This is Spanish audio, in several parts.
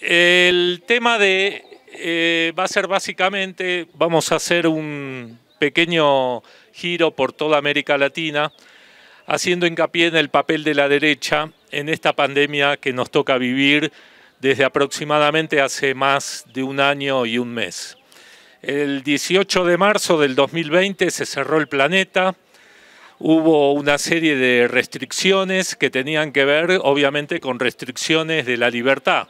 El tema de eh, va a ser básicamente, vamos a hacer un pequeño giro por toda América Latina, haciendo hincapié en el papel de la derecha en esta pandemia que nos toca vivir desde aproximadamente hace más de un año y un mes. El 18 de marzo del 2020 se cerró el planeta, hubo una serie de restricciones que tenían que ver obviamente con restricciones de la libertad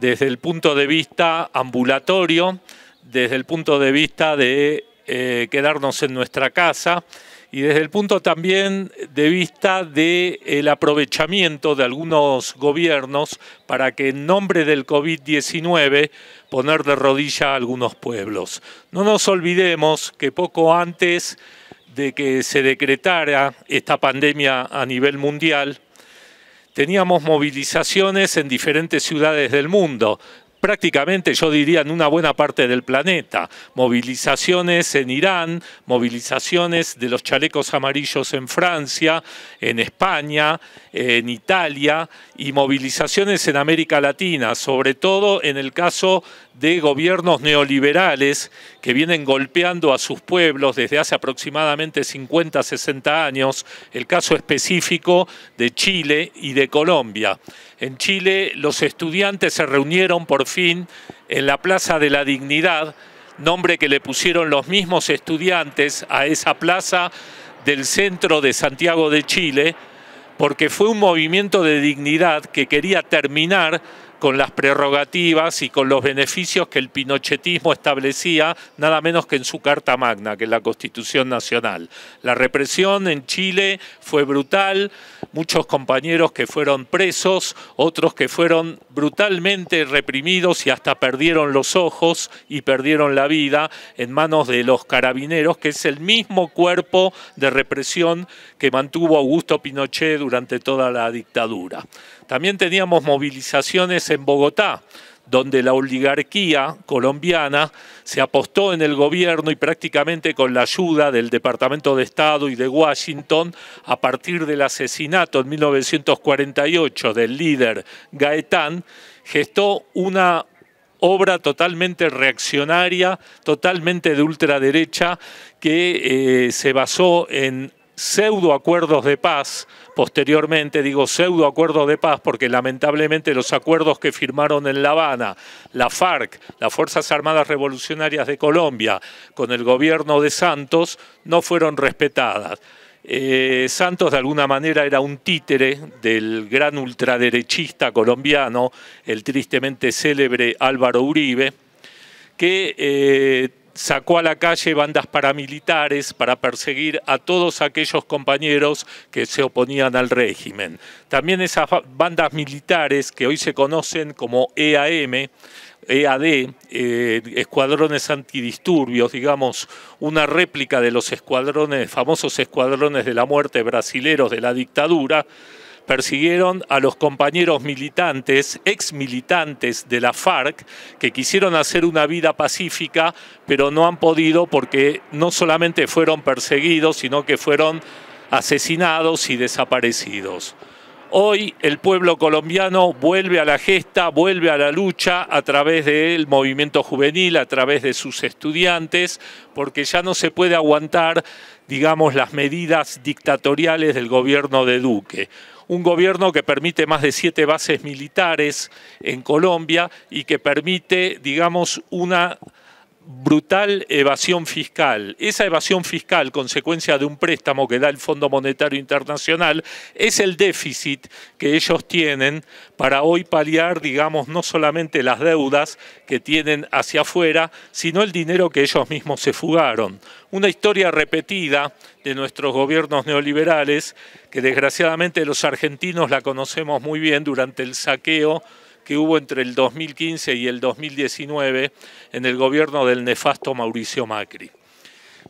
desde el punto de vista ambulatorio, desde el punto de vista de eh, quedarnos en nuestra casa y desde el punto también de vista del aprovechamiento de algunos gobiernos para que en nombre del COVID-19 poner de rodilla a algunos pueblos. No nos olvidemos que poco antes de que se decretara esta pandemia a nivel mundial, teníamos movilizaciones en diferentes ciudades del mundo, prácticamente yo diría en una buena parte del planeta. Movilizaciones en Irán, movilizaciones de los chalecos amarillos en Francia, en España, en Italia y movilizaciones en América Latina, sobre todo en el caso de gobiernos neoliberales que vienen golpeando a sus pueblos desde hace aproximadamente 50, 60 años, el caso específico de Chile y de Colombia. En Chile los estudiantes se reunieron por fin en la Plaza de la Dignidad, nombre que le pusieron los mismos estudiantes a esa plaza del centro de Santiago de Chile, porque fue un movimiento de dignidad que quería terminar con las prerrogativas y con los beneficios que el pinochetismo establecía, nada menos que en su Carta Magna, que es la Constitución Nacional. La represión en Chile fue brutal, muchos compañeros que fueron presos, otros que fueron brutalmente reprimidos y hasta perdieron los ojos y perdieron la vida en manos de los carabineros, que es el mismo cuerpo de represión que mantuvo Augusto Pinochet durante toda la dictadura. También teníamos movilizaciones en Bogotá, donde la oligarquía colombiana se apostó en el gobierno y prácticamente con la ayuda del Departamento de Estado y de Washington, a partir del asesinato en 1948 del líder Gaetán, gestó una obra totalmente reaccionaria, totalmente de ultraderecha, que eh, se basó en pseudo acuerdos de paz posteriormente, digo pseudo acuerdo de paz, porque lamentablemente los acuerdos que firmaron en La Habana, la FARC, las Fuerzas Armadas Revolucionarias de Colombia, con el gobierno de Santos, no fueron respetadas. Eh, Santos de alguna manera era un títere del gran ultraderechista colombiano, el tristemente célebre Álvaro Uribe, que eh, sacó a la calle bandas paramilitares para perseguir a todos aquellos compañeros que se oponían al régimen. También esas bandas militares que hoy se conocen como EAM, EAD, eh, escuadrones antidisturbios, digamos, una réplica de los escuadrones, famosos escuadrones de la muerte brasileros de la dictadura, persiguieron a los compañeros militantes, ex militantes de la FARC, que quisieron hacer una vida pacífica, pero no han podido porque no solamente fueron perseguidos, sino que fueron asesinados y desaparecidos. Hoy el pueblo colombiano vuelve a la gesta, vuelve a la lucha a través del movimiento juvenil, a través de sus estudiantes, porque ya no se puede aguantar, digamos, las medidas dictatoriales del gobierno de Duque un gobierno que permite más de siete bases militares en Colombia y que permite, digamos, una brutal evasión fiscal. Esa evasión fiscal, consecuencia de un préstamo que da el Fondo Monetario Internacional, es el déficit que ellos tienen para hoy paliar, digamos, no solamente las deudas que tienen hacia afuera, sino el dinero que ellos mismos se fugaron. Una historia repetida de nuestros gobiernos neoliberales, que desgraciadamente los argentinos la conocemos muy bien durante el saqueo que hubo entre el 2015 y el 2019 en el gobierno del nefasto Mauricio Macri.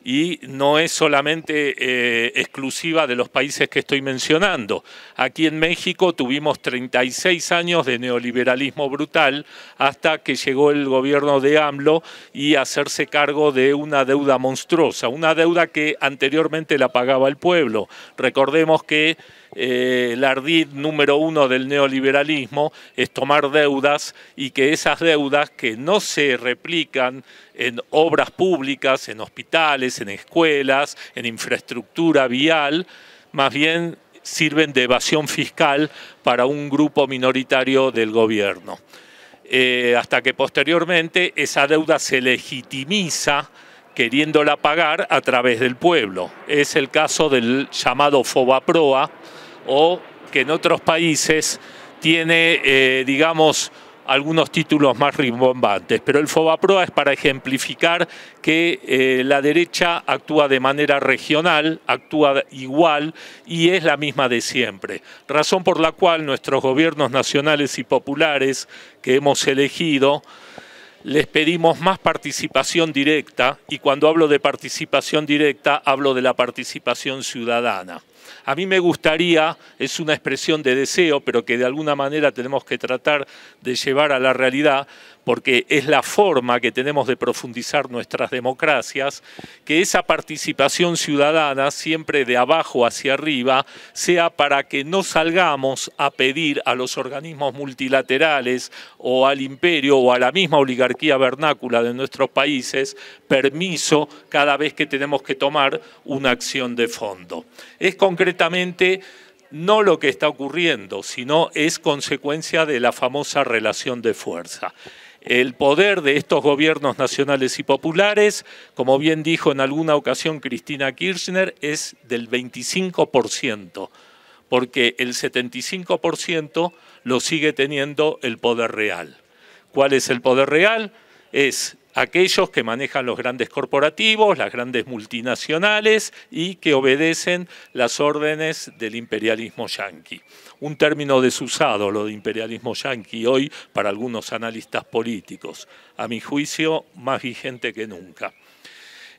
Y no es solamente eh, exclusiva de los países que estoy mencionando. Aquí en México tuvimos 36 años de neoliberalismo brutal hasta que llegó el gobierno de AMLO y hacerse cargo de una deuda monstruosa, una deuda que anteriormente la pagaba el pueblo. Recordemos que eh, el ardid número uno del neoliberalismo es tomar deudas y que esas deudas que no se replican en obras públicas, en hospitales, en escuelas, en infraestructura vial, más bien sirven de evasión fiscal para un grupo minoritario del gobierno. Eh, hasta que posteriormente esa deuda se legitimiza queriéndola pagar a través del pueblo. Es el caso del llamado FOBAPROA, o que en otros países tiene, eh, digamos, algunos títulos más rimbombantes, pero el Fobaproa es para ejemplificar que eh, la derecha actúa de manera regional, actúa igual y es la misma de siempre. Razón por la cual nuestros gobiernos nacionales y populares que hemos elegido les pedimos más participación directa y cuando hablo de participación directa hablo de la participación ciudadana. A mí me gustaría, es una expresión de deseo, pero que de alguna manera tenemos que tratar de llevar a la realidad, porque es la forma que tenemos de profundizar nuestras democracias, que esa participación ciudadana, siempre de abajo hacia arriba, sea para que no salgamos a pedir a los organismos multilaterales o al imperio o a la misma oligarquía vernácula de nuestros países permiso cada vez que tenemos que tomar una acción de fondo. Es concretamente no lo que está ocurriendo, sino es consecuencia de la famosa relación de fuerza el poder de estos gobiernos nacionales y populares, como bien dijo en alguna ocasión Cristina Kirchner, es del 25%, porque el 75% lo sigue teniendo el poder real. ¿Cuál es el poder real? Es aquellos que manejan los grandes corporativos, las grandes multinacionales y que obedecen las órdenes del imperialismo yanqui. Un término desusado lo de imperialismo yanqui hoy para algunos analistas políticos, a mi juicio más vigente que nunca.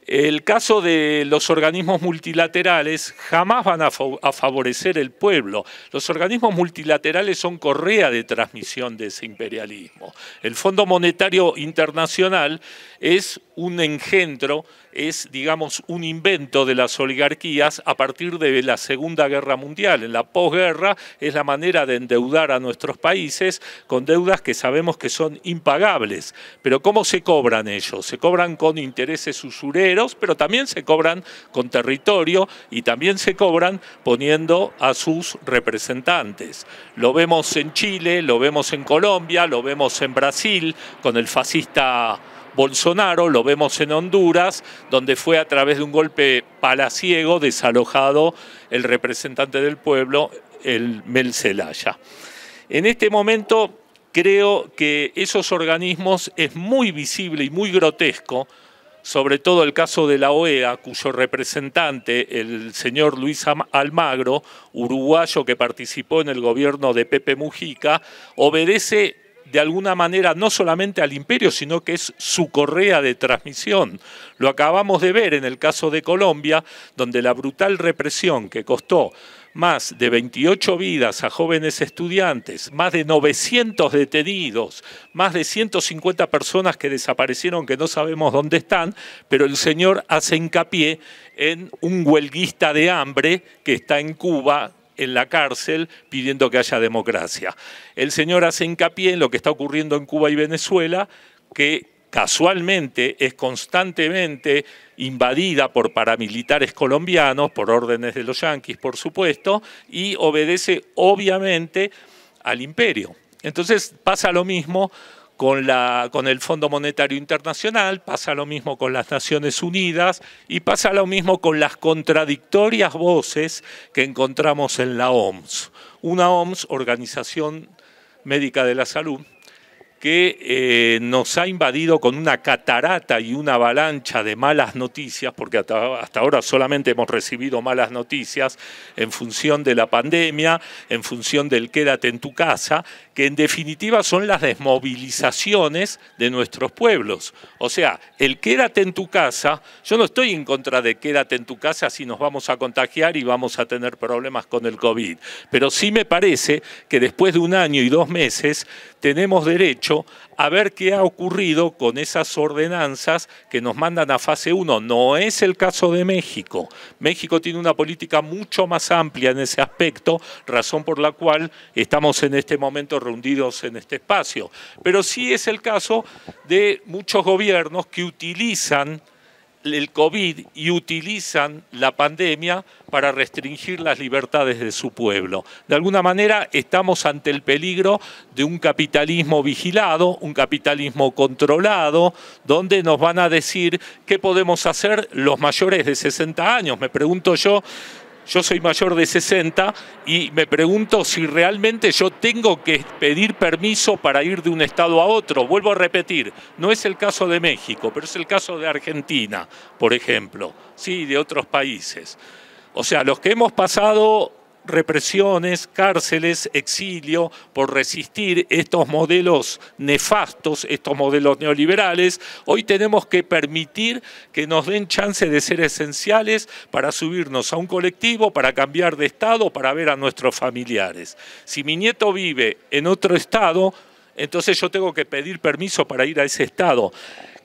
El caso de los organismos multilaterales jamás van a, favorecer el pueblo. Los organismos multilaterales son correa de transmisión de ese imperialismo. El Fondo Monetario Internacional es un engendro es, digamos, un invento de las oligarquías a partir de la Segunda Guerra Mundial. En la posguerra es la manera de endeudar a nuestros países con deudas que sabemos que son impagables. Pero ¿cómo se cobran ellos? Se cobran con intereses usureros, pero también se cobran con territorio y también se cobran poniendo a sus representantes. Lo vemos en Chile, lo vemos en Colombia, lo vemos en Brasil con el fascista Bolsonaro, lo vemos en Honduras, donde fue a través de un golpe palaciego desalojado el representante del pueblo, el Mel Zelaya. En este momento creo que esos organismos es muy visible y muy grotesco, sobre todo el caso de la OEA, cuyo representante, el señor Luis Almagro, uruguayo que participó en el gobierno de Pepe Mujica, obedece de alguna manera no solamente al imperio, sino que es su correa de transmisión. Lo acabamos de ver en el caso de Colombia, donde la brutal represión que costó más de 28 vidas a jóvenes estudiantes, más de 900 detenidos, más de 150 personas que desaparecieron que no sabemos dónde están, pero el señor hace hincapié en un huelguista de hambre que está en Cuba en la cárcel pidiendo que haya democracia. El señor hace hincapié en lo que está ocurriendo en Cuba y Venezuela, que casualmente es constantemente invadida por paramilitares colombianos, por órdenes de los yanquis, por supuesto, y obedece obviamente al imperio. Entonces pasa lo mismo con, la, con el Fondo Monetario Internacional, pasa lo mismo con las Naciones Unidas y pasa lo mismo con las contradictorias voces que encontramos en la OMS. Una OMS, Organización Médica de la Salud, que eh, nos ha invadido con una catarata y una avalancha de malas noticias, porque hasta, hasta, ahora solamente hemos recibido malas noticias en función de la pandemia, en función del quédate en tu casa, que en definitiva son las desmovilizaciones de nuestros pueblos. O sea, el quédate en tu casa, yo no estoy en contra de quédate en tu casa si nos vamos a contagiar y vamos a tener problemas con el COVID, pero sí me parece que después de un año y dos meses tenemos derecho a ver qué ha ocurrido con esas ordenanzas que nos mandan a fase 1. No es el caso de México. México tiene una política mucho más amplia en ese aspecto, razón por la cual estamos en este momento reunidos en este espacio. Pero sí es el caso de muchos gobiernos que utilizan el COVID y utilizan la pandemia para restringir las libertades de su pueblo. De alguna manera estamos ante el peligro de un capitalismo vigilado, un capitalismo controlado, donde nos van a decir qué podemos hacer los mayores de 60 años. Me pregunto yo yo soy mayor de 60 y me pregunto si realmente yo tengo que pedir permiso para ir de un estado a otro. Vuelvo a repetir, no es el caso de México, pero es el caso de Argentina, por ejemplo, sí, de otros países. O sea, los que hemos pasado represiones, cárceles, exilio, por resistir estos modelos nefastos, estos modelos neoliberales. Hoy tenemos que permitir que nos den chance de ser esenciales para subirnos a un colectivo, para cambiar de estado, para ver a nuestros familiares. Si mi nieto vive en otro estado, entonces yo tengo que pedir permiso para ir a ese estado.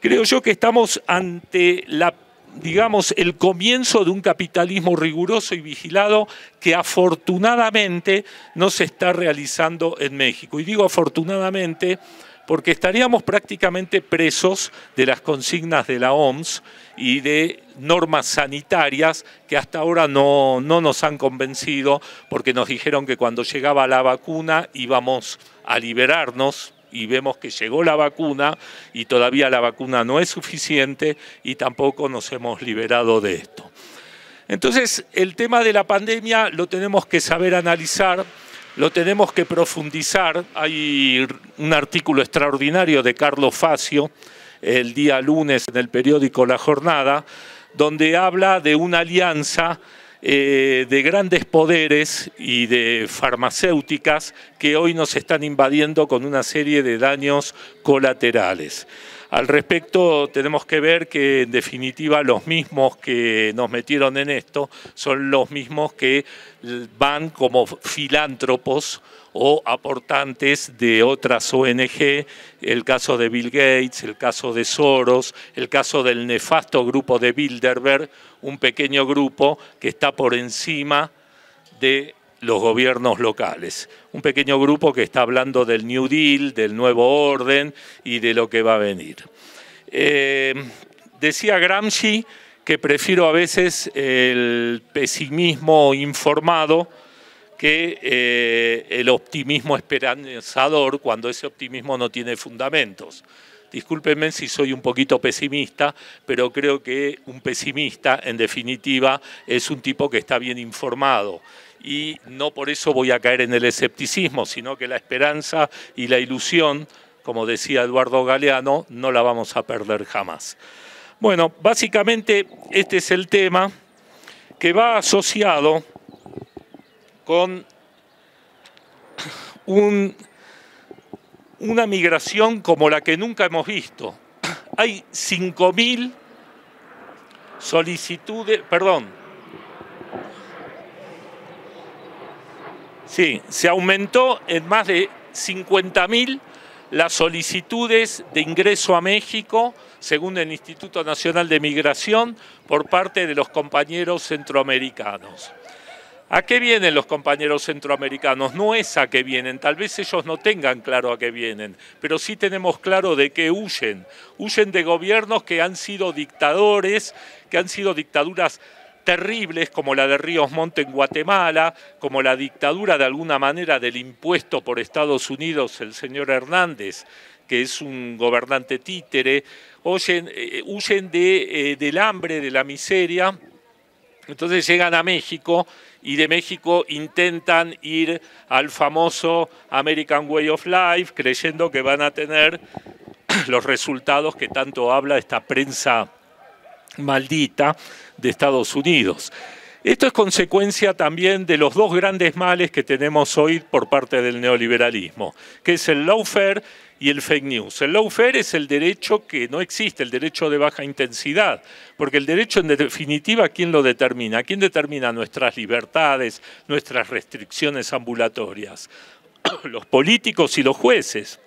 Creo yo que estamos ante la digamos, el comienzo de un capitalismo riguroso y vigilado que afortunadamente no se está realizando en México. Y digo afortunadamente porque estaríamos prácticamente presos de las consignas de la OMS y de normas sanitarias que hasta ahora no, no nos han convencido porque nos dijeron que cuando llegaba la vacuna íbamos a liberarnos y vemos que llegó la vacuna y todavía la vacuna no es suficiente y tampoco nos hemos liberado de esto. Entonces, el tema de la pandemia lo tenemos que saber analizar, lo tenemos que profundizar. Hay un artículo extraordinario de Carlos Facio el día lunes en el periódico La Jornada, donde habla de una alianza eh, de grandes poderes y de farmacéuticas que hoy nos están invadiendo con una serie de daños colaterales. Al respecto, tenemos que ver que, en definitiva, los mismos que nos metieron en esto son los mismos que van como filántropos o aportantes de otras ONG, el caso de Bill Gates, el caso de Soros, el caso del nefasto grupo de Bilderberg, un pequeño grupo que está por encima de los gobiernos locales. Un pequeño grupo que está hablando del New Deal, del nuevo orden y de lo que va a venir. Eh, decía Gramsci que prefiero a veces el pesimismo informado que eh, el optimismo esperanzador cuando ese optimismo no tiene fundamentos. Discúlpenme si soy un poquito pesimista, pero creo que un pesimista, en definitiva, es un tipo que está bien informado. Y no por eso voy a caer en el escepticismo, sino que la esperanza y la ilusión, como decía Eduardo Galeano, no la vamos a perder jamás. Bueno, básicamente este es el tema que va asociado con una migración como la que nunca hemos visto. Hay 5.000 solicitudes, perdón, sí, se aumentó en más de 50.000 las solicitudes de ingreso a México, según el Instituto Nacional de Migración, por parte de los compañeros centroamericanos. ¿A qué vienen los compañeros centroamericanos? No es a qué vienen, tal vez ellos no tengan claro a qué vienen, pero sí tenemos claro de qué huyen. Huyen de gobiernos que han sido dictadores, que han sido dictaduras terribles como la de Ríos Monte en Guatemala, como la dictadura de alguna manera del impuesto por Estados Unidos, el señor Hernández, que es un gobernante títere, eh, huyen, de, eh, del hambre, de la miseria, entonces llegan a México y de México intentan ir al famoso American Way of Life, creyendo que van a tener los resultados que tanto habla esta prensa maldita de Estados Unidos. Esto es consecuencia también de los dos grandes males que tenemos hoy por parte del neoliberalismo, que es el lawfare y el fake news. El lawfare es el derecho que no existe, el derecho de baja intensidad, porque el derecho en definitiva, ¿quién lo determina? ¿Quién determina nuestras libertades, nuestras restricciones ambulatorias? Los políticos y los jueces.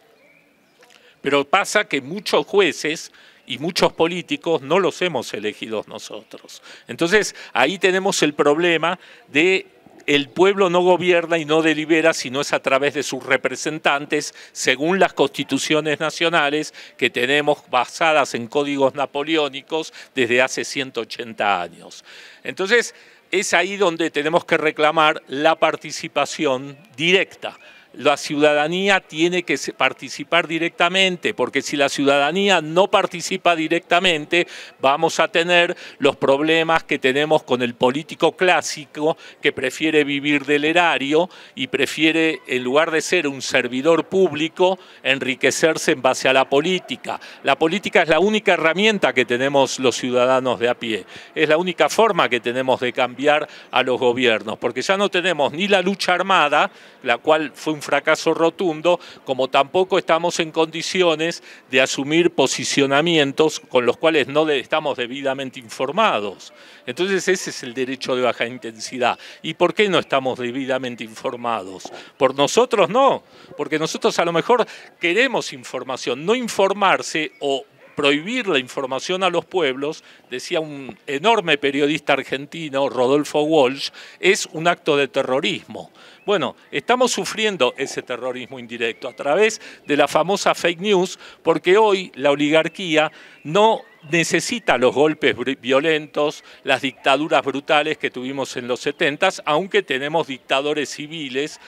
Pero pasa que muchos jueces y muchos políticos no los hemos elegido nosotros. Entonces, ahí tenemos el problema de el pueblo no gobierna y no delibera, si no es a través de sus representantes, según las constituciones nacionales que tenemos basadas en códigos napoleónicos desde hace 180 años. Entonces, es ahí donde tenemos que reclamar la participación directa la ciudadanía tiene que participar directamente, porque si la ciudadanía no participa directamente, vamos a tener los problemas que tenemos con el político clásico que prefiere vivir del erario y prefiere, en lugar de ser un servidor público, enriquecerse en base a la política. La política es la única herramienta que tenemos los ciudadanos de a pie, es la única forma que tenemos de cambiar a los gobiernos, porque ya no tenemos ni la lucha armada, la cual fue un fracaso rotundo, como tampoco estamos en condiciones de asumir posicionamientos con los cuales no estamos debidamente informados. Entonces ese es el derecho de baja intensidad. ¿Y por qué no estamos debidamente informados? Por nosotros no, porque nosotros a lo mejor queremos información, no informarse o prohibir la información a los pueblos, decía un enorme periodista argentino, Rodolfo Walsh, es un acto de terrorismo. Bueno, estamos sufriendo ese terrorismo indirecto a través de la famosa fake news, porque hoy la oligarquía no necesita los golpes violentos, las dictaduras brutales que tuvimos en los 70, aunque tenemos dictadores civiles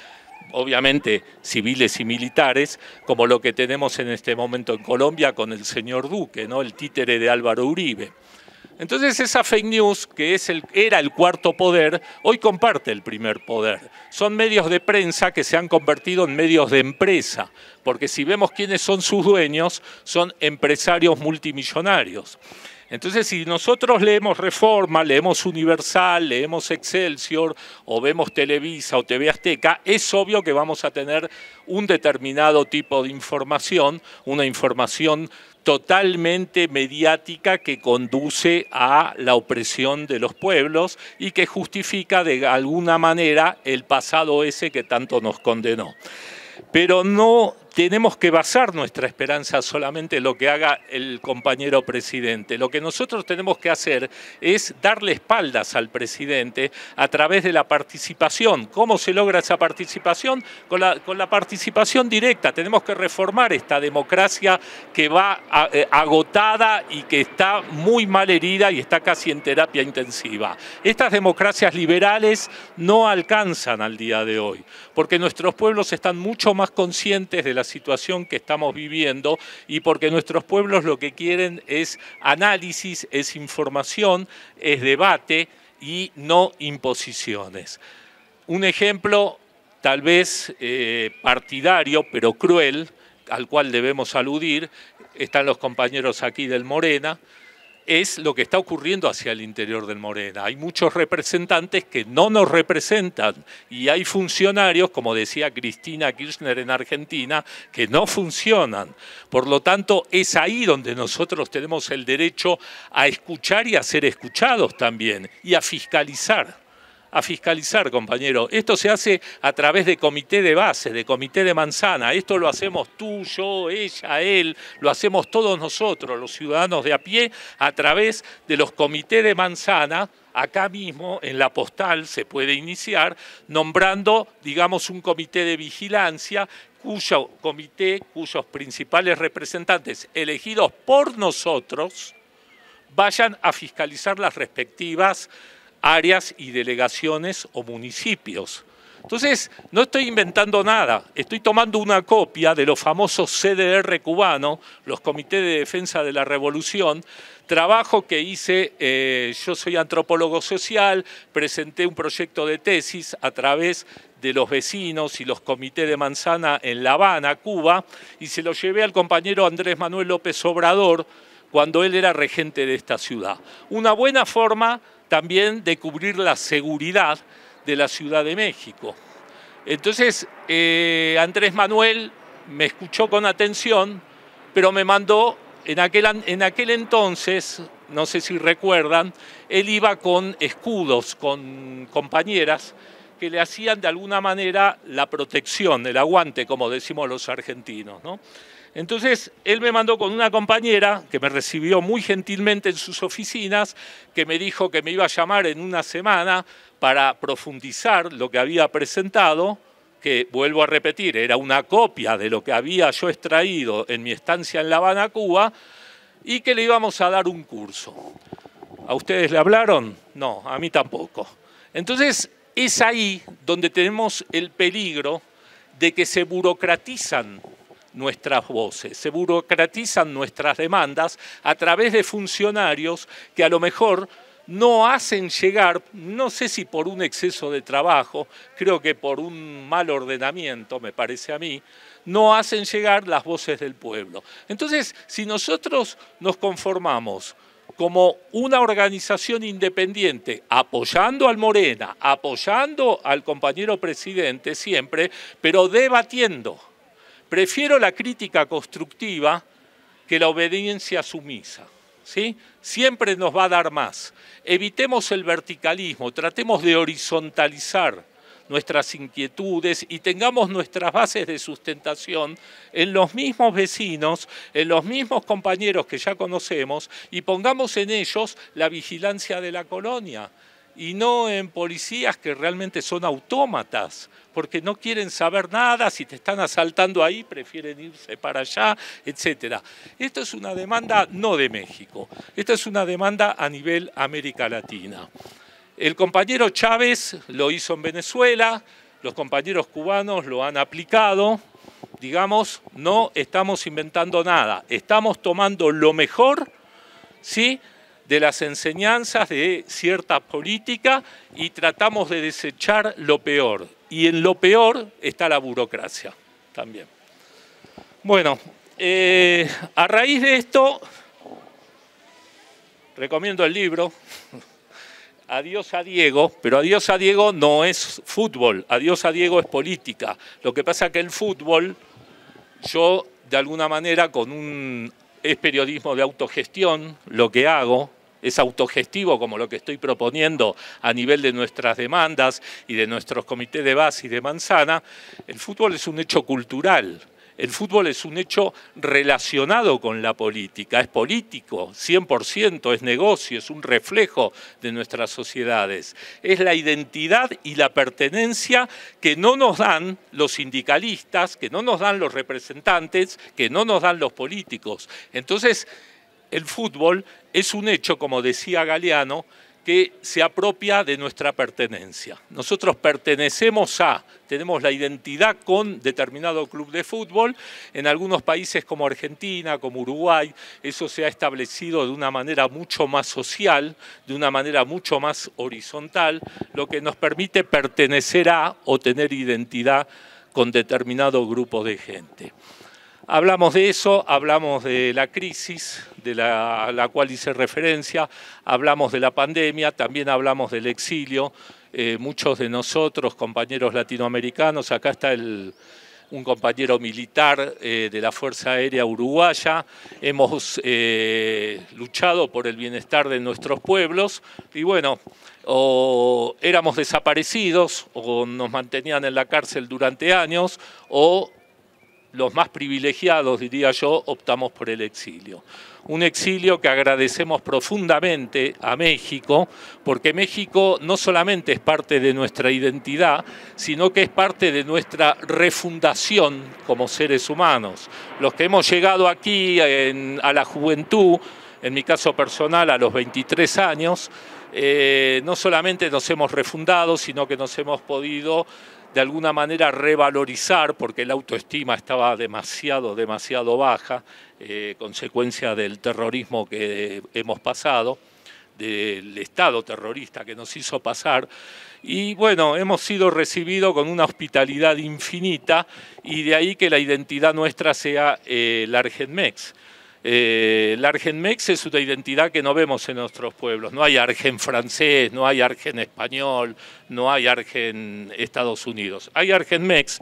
obviamente civiles y militares, como lo que tenemos en este momento en Colombia con el señor Duque, ¿no? el títere de Álvaro Uribe. Entonces esa fake news, que es el, era el cuarto poder, hoy comparte el primer poder. Son medios de prensa que se han convertido en medios de empresa, porque si vemos quiénes son sus dueños, son empresarios multimillonarios. Entonces, si nosotros leemos Reforma, leemos Universal, leemos Excelsior, o vemos Televisa o TV Azteca, es obvio que vamos a tener un determinado tipo de información, una información totalmente mediática que conduce a la opresión de los pueblos y que justifica de alguna manera el pasado ese que tanto nos condenó. Pero no tenemos que basar nuestra esperanza solamente en lo que haga el compañero presidente. Lo que nosotros tenemos que hacer es darle espaldas al presidente a través de la participación. ¿Cómo se logra esa participación? Con la, participación directa. Tenemos que reformar esta democracia que va eh, agotada y que está muy mal herida y está casi en terapia intensiva. Estas democracias liberales no alcanzan al día de hoy, porque nuestros pueblos están mucho más conscientes de la situación que estamos viviendo y porque nuestros pueblos lo que quieren es análisis, es información, es debate y no imposiciones. Un ejemplo tal vez eh, partidario, pero cruel, al cual debemos aludir, están los compañeros aquí del Morena, es lo que está ocurriendo hacia el interior del Morena. Hay muchos representantes que no nos representan y hay funcionarios, como decía Cristina Kirchner en Argentina, que no funcionan. Por lo tanto, es ahí donde nosotros tenemos el derecho a escuchar y a ser escuchados también y a fiscalizar a fiscalizar, compañero. Esto se hace a través de comité de base, de comité de manzana. Esto lo hacemos tú, yo, ella, él, lo hacemos todos nosotros, los ciudadanos de a pie, a través de los comités de manzana. Acá mismo, en la postal, se puede iniciar nombrando, digamos, un comité de vigilancia cuyo comité, cuyos principales representantes elegidos por nosotros, vayan a fiscalizar las respectivas áreas y delegaciones o municipios. Entonces, no estoy inventando nada, estoy tomando una copia de los famosos CDR cubanos, los Comités de Defensa de la Revolución, trabajo que hice, eh, yo soy antropólogo social, presenté un proyecto de tesis a través de los vecinos y los comités de manzana en La Habana, Cuba, y se lo llevé al compañero Andrés Manuel López Obrador cuando él era regente de esta ciudad. Una buena forma también de cubrir la seguridad de la Ciudad de México. Entonces, eh, Andrés Manuel me escuchó con atención, pero me mandó, en aquel, en aquel entonces, no sé si recuerdan, él iba con escudos, con compañeras que le hacían de alguna manera la protección, el aguante, como decimos los argentinos. ¿no? Entonces, él me mandó con una compañera que me recibió muy gentilmente en sus oficinas, que me dijo que me iba a llamar en una semana para profundizar lo que había presentado, que vuelvo a repetir, era una copia de lo que había yo extraído en mi estancia en La Habana, Cuba, y que le íbamos a dar un curso. ¿A ustedes le hablaron? No, a mí tampoco. Entonces, es ahí donde tenemos el peligro de que se burocratizan nuestras voces, se burocratizan nuestras demandas a través de funcionarios que a lo mejor no hacen llegar, no sé si por un exceso de trabajo, creo que por un mal ordenamiento, me parece a mí, no hacen llegar las voces del pueblo. Entonces, si nosotros nos conformamos como una organización independiente, apoyando al Morena, apoyando al compañero presidente siempre, pero debatiendo, Prefiero la crítica constructiva que la obediencia sumisa. Siempre nos va a dar más. Evitemos el verticalismo, tratemos de horizontalizar nuestras inquietudes y tengamos nuestras bases de sustentación en los mismos vecinos, en los mismos compañeros que ya conocemos y pongamos en ellos la vigilancia de la colonia y no en policías que realmente son autómatas, porque no quieren saber nada, si te están asaltando ahí, prefieren irse para allá, etc. Esto es una demanda no de México, esta es una demanda a nivel América Latina. El compañero Chávez lo hizo en Venezuela, los compañeros cubanos lo han aplicado, digamos, no estamos inventando nada, estamos tomando lo mejor, ¿sí?, de las enseñanzas de cierta política y tratamos de desechar lo peor. Y en lo peor está la burocracia también. Bueno, eh, a raíz de esto, recomiendo el libro. Adiós a Diego, pero adiós a Diego no es fútbol, adiós a Diego es política. Lo que pasa es que el fútbol, yo de alguna manera con un es periodismo de autogestión lo que hago, es autogestivo como lo que estoy proponiendo a nivel de nuestras demandas y de nuestros comités de base y de manzana, el fútbol es un hecho cultural. El fútbol es un hecho relacionado con la política, es político, 100%, es negocio, es un reflejo de nuestras sociedades. Es la identidad y la pertenencia que no nos dan los sindicalistas, que no nos dan los representantes, que no nos dan los políticos. Entonces, el fútbol es un hecho, como decía Galeano, que se apropia de nuestra pertenencia. Nosotros pertenecemos a, tenemos la identidad con determinado club de fútbol. En algunos países como Argentina, como Uruguay, eso se ha establecido de una manera mucho más social, de una manera mucho más horizontal, lo que nos permite pertenecer a o tener identidad con determinado grupo de gente. Hablamos de eso, hablamos de la crisis, de la, a la cual hice referencia, hablamos de la pandemia, también hablamos del exilio, eh, muchos de nosotros, compañeros latinoamericanos, acá está el, un compañero militar eh, de la Fuerza Aérea Uruguaya, hemos eh, luchado por el bienestar de nuestros pueblos y bueno, o éramos desaparecidos o nos mantenían en la cárcel durante años o los más privilegiados, diría yo, optamos por el exilio. Un exilio que agradecemos profundamente a México, porque México no solamente es parte de nuestra identidad, sino que es parte de nuestra refundación como seres humanos. Los que hemos llegado aquí a la juventud, en mi caso personal a los 23 años, eh, no solamente nos hemos refundado, sino que nos hemos podido de alguna manera revalorizar, porque la autoestima estaba demasiado, demasiado baja, eh, consecuencia del terrorismo que hemos pasado, del Estado terrorista que nos hizo pasar. Y bueno, hemos sido recibidos con una hospitalidad infinita y de ahí que la identidad nuestra sea el eh, la el eh, Argen Argenmex es una identidad que no vemos en nuestros pueblos. No hay Argen francés, no hay Argen español, no hay Argen Estados Unidos. Hay Argenmex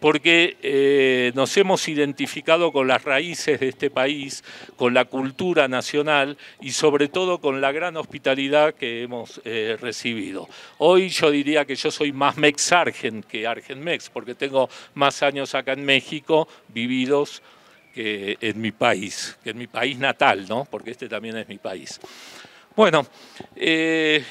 porque eh, nos hemos identificado con las raíces de este país, con la cultura nacional y sobre todo con la gran hospitalidad que hemos eh, recibido. Hoy yo diría que yo soy más Mex Argen que Argenmex, porque tengo más años acá en México vividos en mi país, que en mi país natal, ¿no? Porque este también es mi país. Bueno, eh,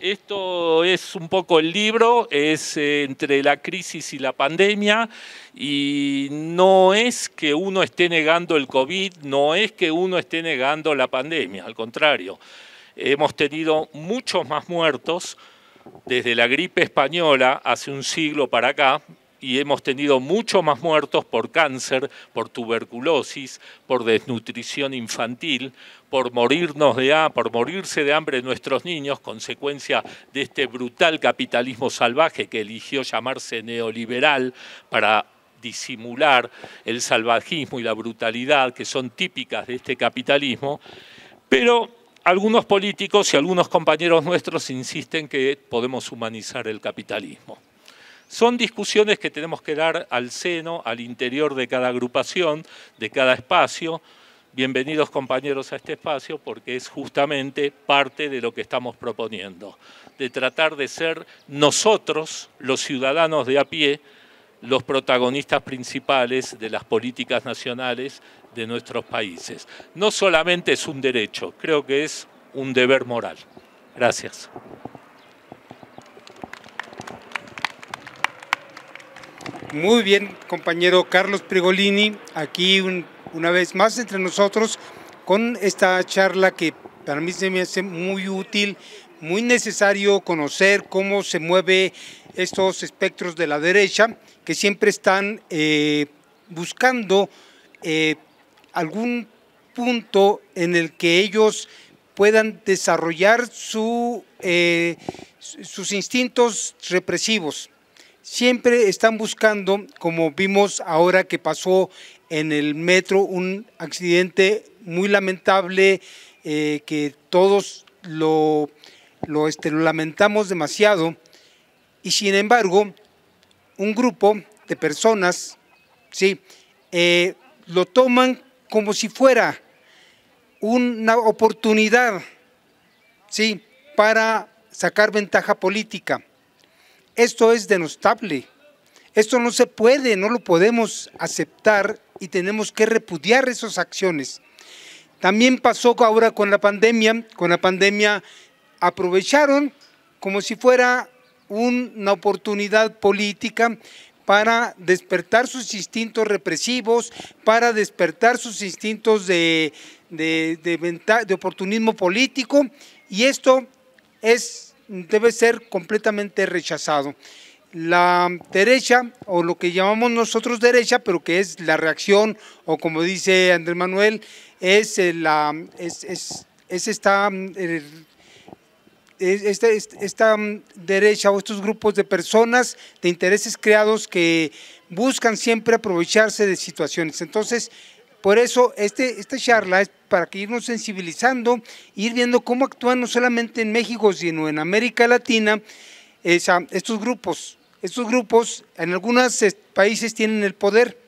esto es un poco el libro, es eh, entre la crisis y la pandemia, y no es que uno esté negando el COVID, no es que uno esté negando la pandemia, al contrario, hemos tenido muchos más muertos desde la gripe española hace un siglo para acá, y hemos tenido muchos más muertos por cáncer, por tuberculosis, por desnutrición infantil, por morirnos de por morirse de hambre nuestros niños, consecuencia de este brutal capitalismo salvaje que eligió llamarse neoliberal para disimular el salvajismo y la brutalidad que son típicas de este capitalismo, pero algunos políticos y algunos compañeros nuestros insisten que podemos humanizar el capitalismo. Son discusiones que tenemos que dar al seno, al interior de cada agrupación, de cada espacio. Bienvenidos compañeros a este espacio porque es justamente parte de lo que estamos proponiendo, de tratar de ser nosotros, los ciudadanos de a pie, los protagonistas principales de las políticas nacionales de nuestros países. No solamente es un derecho, creo que es un deber moral. Gracias. Muy bien, compañero Carlos Pregolini, aquí una vez más entre nosotros con esta charla que para mí se me hace muy útil, muy necesario conocer cómo se mueve estos espectros de la derecha que siempre están eh, buscando eh, algún punto en el que ellos puedan desarrollar su, eh, sus instintos represivos siempre están buscando, como vimos ahora que pasó en el metro, un accidente muy lamentable eh, que todos lo, este, lo lamentamos demasiado. Y sin embargo, un grupo de personas, sí, eh, lo toman como si fuera una oportunidad, sí, para sacar ventaja política. Esto es denostable. Esto no se puede, no lo podemos aceptar y tenemos que repudiar esas acciones. También pasó ahora con la pandemia. Con la pandemia aprovecharon como si fuera una oportunidad política para despertar sus instintos represivos, para despertar sus instintos de, de, de, de oportunismo político. Y esto es debe ser completamente rechazado. La derecha, o lo que llamamos nosotros derecha, pero que es la reacción, o como dice Andrés Manuel, es, eh, la, es, es, esta, mm, eh, este, esta, esta mm, derecha o estos grupos de personas de intereses creados que buscan siempre aprovecharse de situaciones. Entonces, por eso, este, esta charla es para que irnos sensibilizando, ir viendo cómo actúan no solamente en México, sino en América Latina estos grupos. Estos grupos en algunos eh, países tienen el poder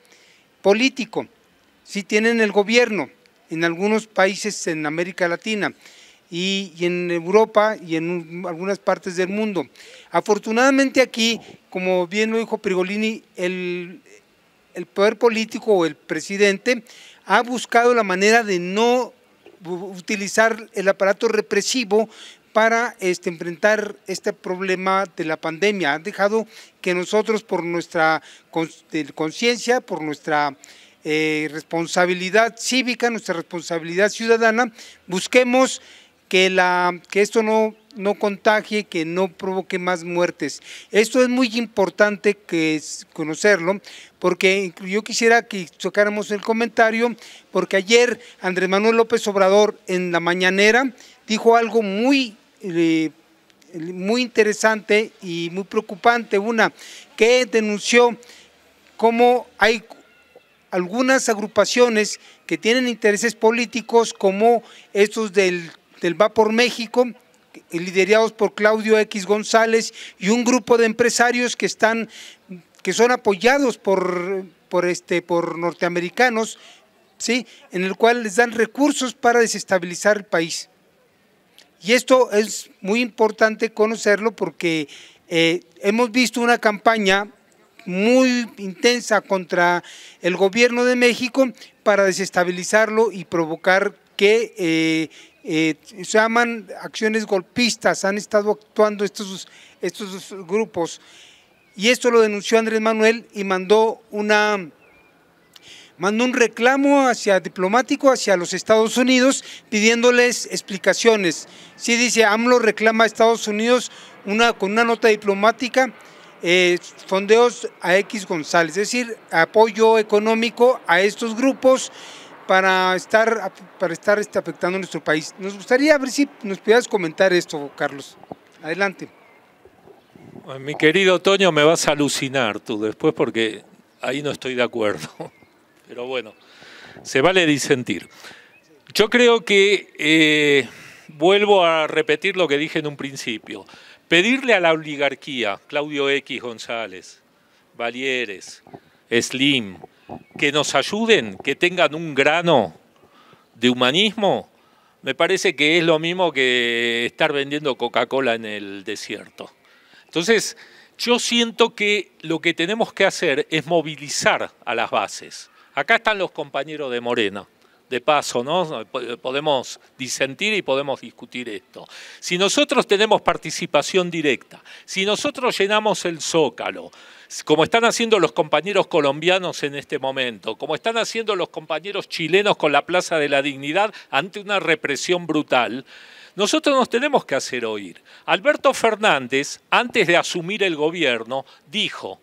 político, sí tienen el gobierno, en algunos países en América Latina y, en Europa y en algunas partes del mundo. Afortunadamente aquí, como bien lo dijo Prigolini, el, el poder político o el presidente ha buscado la manera de no utilizar el aparato represivo para este, enfrentar este problema de la pandemia. Ha dejado que nosotros, por nuestra conciencia, por nuestra eh, responsabilidad cívica, nuestra responsabilidad ciudadana, busquemos que, la, que esto no, no contagie, que no provoque más muertes. Esto es muy importante que conocerlo, porque yo quisiera que tocáramos el comentario, porque ayer Andrés Manuel López Obrador en la mañanera dijo algo muy... Eh, muy interesante y muy preocupante, una que denunció cómo hay algunas agrupaciones que tienen intereses políticos como estos del del Va por México, eh, liderados por Claudio X González y un grupo de empresarios que están que son apoyados por, por, este, por norteamericanos, ¿sí? en el cual les dan recursos para desestabilizar el país. Y esto es muy importante conocerlo porque eh, hemos visto una campaña muy intensa contra el gobierno de México para desestabilizarlo y provocar que eh, eh, se llaman acciones golpistas, han estado actuando estos, estos grupos. Y esto lo denunció Andrés Manuel y mandó una mandó un reclamo hacia diplomático hacia los Estados Unidos pidiéndoles explicaciones. Sí dice AMLO reclama a Estados Unidos una, con una nota diplomática fondeos eh, a X González, es decir, apoyo económico a estos grupos para estar, para estar este, afectando a nuestro país. Nos gustaría ver si nos pudieras comentar esto, Carlos. Adelante. Mi querido Toño, me vas a alucinar tú después porque ahí no estoy de acuerdo. Pero bueno, se vale disentir. Yo creo que eh, vuelvo a repetir lo que dije en un principio. Pedirle a la oligarquía, Claudio X González, Valieres, Slim, que nos ayuden, que tengan un grano de humanismo, me parece que es lo mismo que estar vendiendo Coca-Cola en el desierto. Entonces, yo siento que lo que tenemos que hacer es movilizar a las bases. Acá están los compañeros de Morena, de paso, ¿no? Podemos disentir y podemos discutir esto. Si nosotros tenemos participación directa, si nosotros llenamos el zócalo, como están haciendo los compañeros colombianos en este momento, como están haciendo los compañeros chilenos con la Plaza de la Dignidad ante una represión brutal, nosotros nos tenemos que hacer oír. Alberto Fernández, antes de asumir el gobierno, dijo,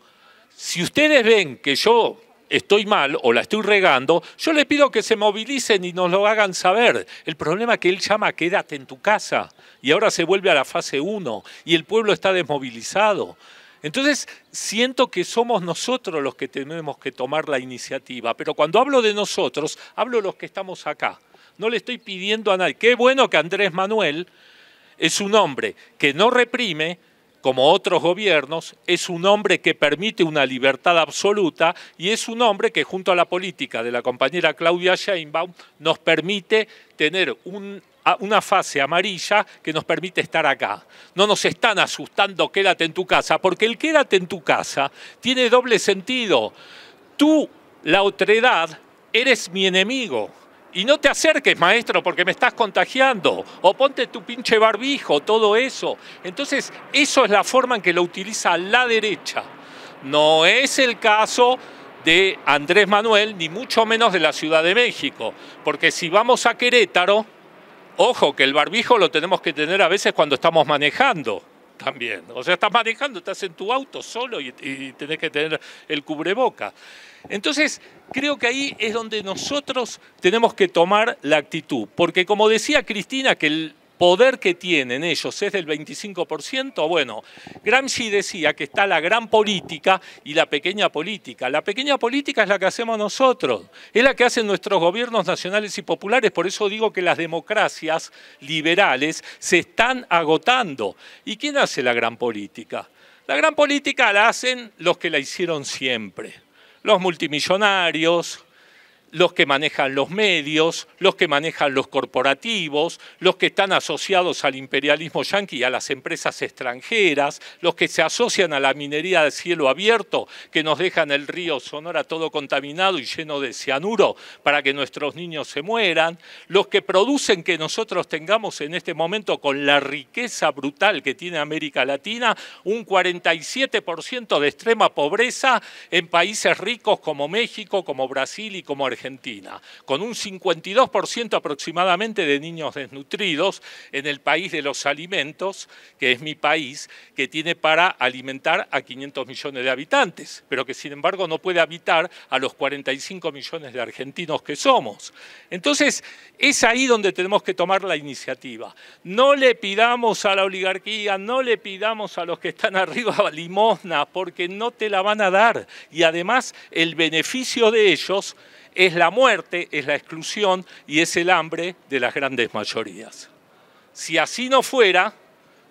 si ustedes ven que yo estoy mal o la estoy regando, yo les pido que se movilicen y nos lo hagan saber. El problema que él llama quédate en tu casa y ahora se vuelve a la fase 1 y el pueblo está desmovilizado. Entonces, siento que somos nosotros los que tenemos que tomar la iniciativa, pero cuando hablo de nosotros, hablo de los que estamos acá. No le estoy pidiendo a nadie. Qué bueno que Andrés Manuel es un hombre que no reprime, como otros gobiernos, es un hombre que permite una libertad absoluta y es un hombre que junto a la política de la compañera Claudia Sheinbaum nos permite tener un una fase amarilla que nos permite estar acá. No nos están asustando, quédate en tu casa, porque el quédate en tu casa tiene doble sentido. Tú, la otredad, eres mi enemigo. Y no te acerques, maestro, porque me estás contagiando. O ponte tu pinche barbijo, todo eso. Entonces, eso es la forma en que lo utiliza la derecha. No es el caso de Andrés Manuel, ni mucho menos de la Ciudad de México. Porque si vamos a Querétaro, Ojo, que el barbijo lo tenemos que tener a veces cuando estamos manejando también. O sea, estás manejando, estás en tu auto solo y, tenés que tener el cubreboca. Entonces, creo que ahí es donde nosotros tenemos que tomar la actitud. Porque como decía Cristina, que el poder que tienen ellos es del 25%, bueno, Gramsci decía que está la gran política y la pequeña política. La pequeña política es la que hacemos nosotros, es la que hacen nuestros gobiernos nacionales y populares, por eso digo que las democracias liberales se están agotando. ¿Y quién hace la gran política? La gran política la hacen los que la hicieron siempre, los multimillonarios, los que manejan los medios, los que manejan los corporativos, los que están asociados al imperialismo yanqui y a las empresas extranjeras, los que se asocian a la minería de cielo abierto, que nos dejan el río Sonora todo contaminado y lleno de cianuro para que nuestros niños se mueran, los que producen que nosotros tengamos en este momento con la riqueza brutal que tiene América Latina, un 47% de extrema pobreza en países ricos como México, como Brasil y como Argentina Argentina, con un 52% aproximadamente de niños desnutridos en el país de los alimentos, que es mi país, que tiene para alimentar a 500 millones de habitantes, pero que sin embargo no puede habitar a los 45 millones de argentinos que somos. Entonces, es ahí donde tenemos que tomar la iniciativa. No le pidamos a la oligarquía, no le pidamos a los que están arriba limosna, porque no te la van a dar. Y además, el beneficio de ellos es la muerte, es la exclusión y es el hambre de las grandes mayorías. Si así no fuera,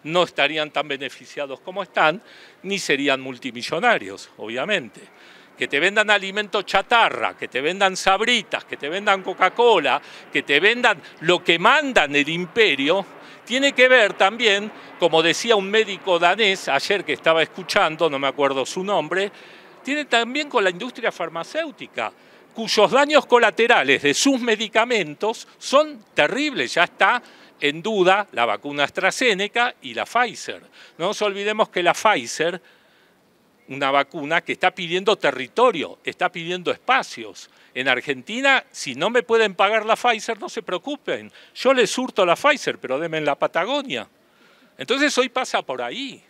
no estarían tan beneficiados como están, ni serían multimillonarios, obviamente. Que te vendan alimento chatarra, que te vendan sabritas, que te vendan Coca-Cola, que te vendan lo que mandan el imperio, tiene que ver también, como decía un médico danés ayer que estaba escuchando, no me acuerdo su nombre, tiene también con la industria farmacéutica cuyos daños colaterales de sus medicamentos son terribles, ya está en duda la vacuna AstraZeneca y la Pfizer. No nos olvidemos que la Pfizer, una vacuna que está pidiendo territorio, está pidiendo espacios. En Argentina, si no me pueden pagar la Pfizer, no se preocupen. Yo les surto la Pfizer, pero denme en la Patagonia. Entonces hoy pasa por ahí.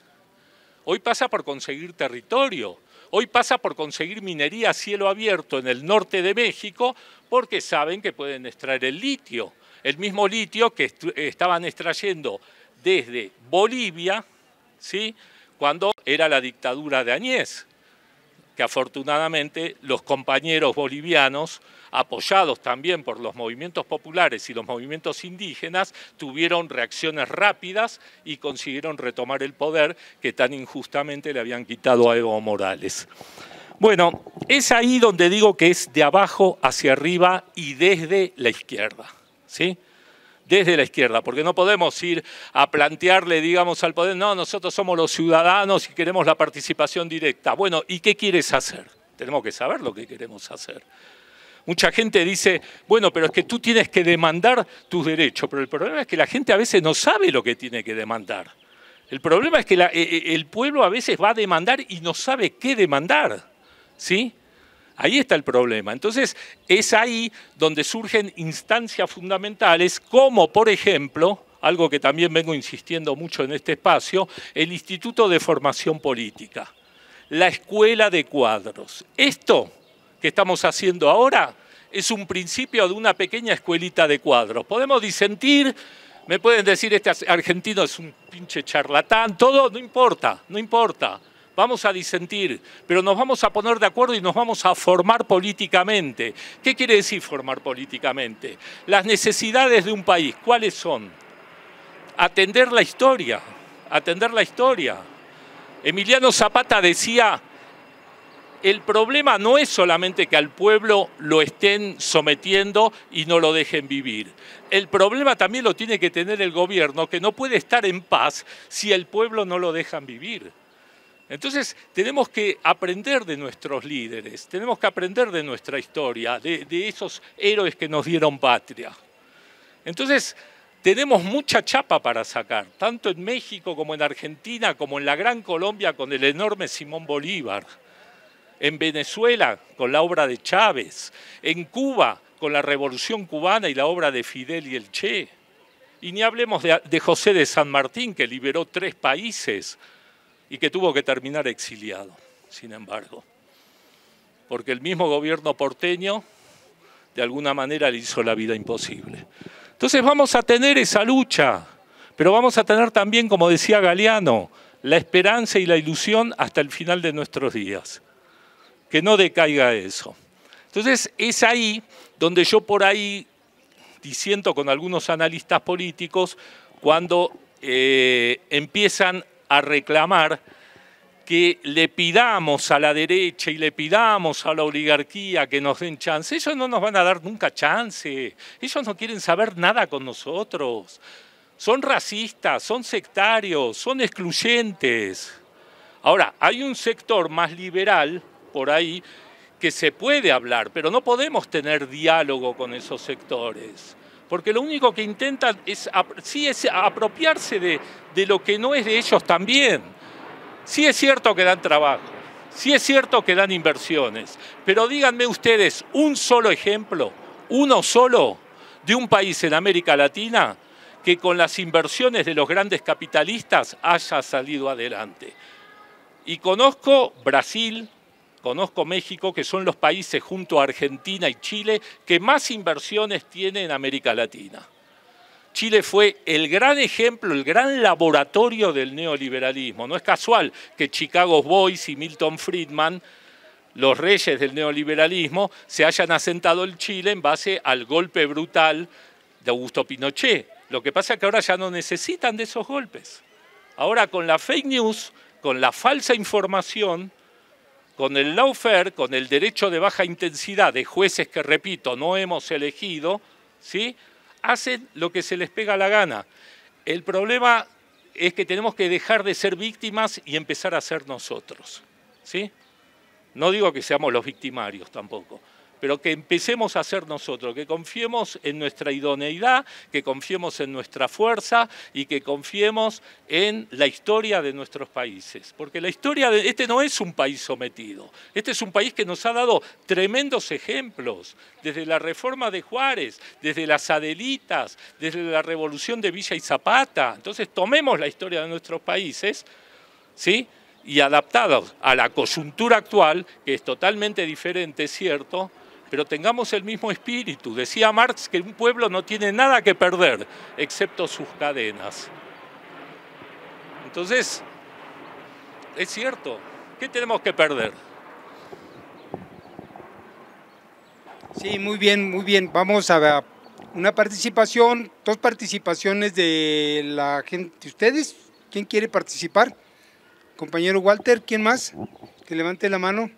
Hoy pasa por conseguir territorio. Hoy pasa por conseguir minería a cielo abierto en el norte de México porque saben que pueden extraer el litio, el mismo litio que estaban extrayendo desde Bolivia, ¿sí? cuando era la dictadura de Añez, que afortunadamente los compañeros bolivianos apoyados también por los movimientos populares y los movimientos indígenas, tuvieron reacciones rápidas y consiguieron retomar el poder que tan injustamente le habían quitado a Evo Morales. Bueno, es ahí donde digo que es de abajo hacia arriba y desde la izquierda, ¿sí? desde la izquierda, porque no podemos ir a plantearle, digamos, al poder, no, nosotros somos los ciudadanos y queremos la participación directa. Bueno, ¿y qué quieres hacer? Tenemos que saber lo que queremos hacer. Mucha gente dice, bueno, pero es que tú tienes que demandar tus derechos, pero el problema es que la gente a veces no sabe lo que tiene que demandar. El problema es que e, e, el pueblo a veces va a demandar y no sabe qué demandar, ¿sí? Ahí está el problema. Entonces, es ahí donde surgen instancias fundamentales como, por ejemplo, algo que también vengo insistiendo mucho en este espacio, el Instituto de Formación Política, la Escuela de Cuadros. Esto que estamos haciendo ahora es un principio de una pequeña escuelita de cuadros. Podemos disentir, me pueden decir, este argentino es un pinche charlatán, todo, no importa, no importa. Vamos a disentir, pero nos vamos a poner de acuerdo y nos vamos a formar políticamente. ¿Qué quiere decir formar políticamente? Las necesidades de un país, ¿cuáles son? Atender la historia, atender la historia. Emiliano Zapata decía, el problema no es solamente que al pueblo lo estén sometiendo y no lo dejen vivir. El problema también lo tiene que tener el gobierno, que no puede estar en paz si el pueblo no lo dejan vivir. Entonces tenemos que aprender de nuestros líderes, tenemos que aprender de nuestra historia, de, de esos héroes que nos dieron patria. Entonces, tenemos mucha chapa para sacar, tanto en México como en Argentina, como en la Gran Colombia con el enorme Simón Bolívar en Venezuela con la obra de Chávez, en Cuba con la revolución cubana y la obra de Fidel y el Che. Y ni hablemos de, José de San Martín, que liberó tres países y que tuvo que terminar exiliado, sin embargo. Porque el mismo gobierno porteño, de alguna manera, le hizo la vida imposible. Entonces vamos a tener esa lucha, pero vamos a tener también, como decía Galeano, la esperanza y la ilusión hasta el final de nuestros días que no decaiga eso. Entonces es ahí donde yo por ahí diciendo con algunos analistas políticos cuando eh, empiezan a reclamar que le pidamos a la derecha y le pidamos a la oligarquía que nos den chance. Ellos no nos van a dar nunca chance. Ellos no quieren saber nada con nosotros. Son racistas, son sectarios, son excluyentes. Ahora, hay un sector más liberal por ahí que se puede hablar, pero no podemos tener diálogo con esos sectores, porque lo único que intentan es, es apropiarse de, de lo que no es de ellos también. Sí es cierto que dan trabajo, sí es cierto que dan inversiones, pero díganme ustedes un solo ejemplo, uno solo, de un país en América Latina que con las inversiones de los grandes capitalistas haya salido adelante. Y conozco Brasil, Conozco México, que son los países junto a Argentina y Chile que más inversiones tiene en América Latina. Chile fue el gran ejemplo, el gran laboratorio del neoliberalismo. No es casual que Chicago Boys y Milton Friedman, los reyes del neoliberalismo, se hayan asentado en Chile en base al golpe brutal de Augusto Pinochet. Lo que pasa es que ahora ya no necesitan de esos golpes. Ahora con la fake news, con la falsa información, con el lawfare, con el derecho de baja intensidad de jueces que, repito, no hemos elegido, ¿sí? hacen lo que se les pega la gana. El problema es que tenemos que dejar de ser víctimas y empezar a ser nosotros. ¿sí? No digo que seamos los victimarios tampoco, pero que empecemos a hacer nosotros, que confiemos en nuestra idoneidad, que confiemos en nuestra fuerza y que confiemos en la historia de nuestros países. Porque la historia de este no es un país sometido, este es un país que nos ha dado tremendos ejemplos, desde la reforma de Juárez, desde las Adelitas, desde la revolución de Villa y Zapata. Entonces tomemos la historia de nuestros países, ¿sí? y adaptados a la coyuntura actual, que es totalmente diferente, ¿cierto?, pero tengamos el mismo espíritu. Decía Marx que un pueblo no tiene nada que perder, excepto sus cadenas. Entonces, es cierto, ¿qué tenemos que perder? Sí, muy bien, muy bien. Vamos a ver una participación, dos participaciones de la gente. ¿Ustedes? ¿Quién quiere participar? Compañero Walter, ¿quién más? Que levante la mano.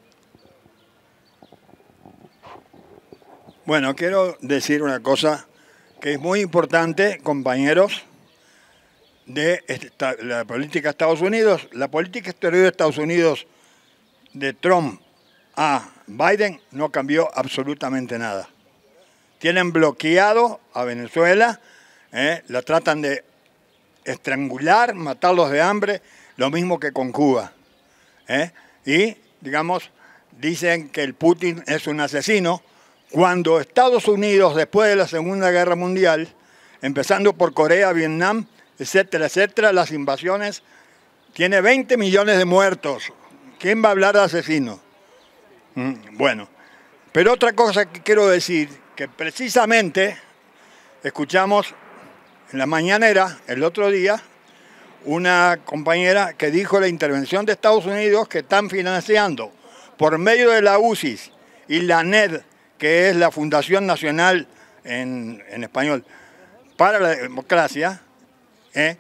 Bueno, quiero decir una cosa que es muy importante, compañeros, de la política de Estados Unidos. La política exterior de Estados Unidos de Trump a Biden no cambió absolutamente nada. Tienen bloqueado a Venezuela, eh, la tratan de estrangular, matarlos de hambre, lo mismo que con Cuba. Eh. y, digamos, dicen que el Putin es un asesino, cuando Estados Unidos, después de la Segunda Guerra Mundial, empezando por Corea, Vietnam, etcétera, etcétera, las invasiones, tiene 20 millones de muertos. ¿Quién va a hablar de asesino? Mm, bueno, pero otra cosa que quiero decir, que precisamente escuchamos en la mañanera, el otro día, una compañera que dijo la intervención de Estados Unidos que están financiando por medio de la UCIS y la NED, que es la Fundación Nacional en, español para la democracia, ¿eh?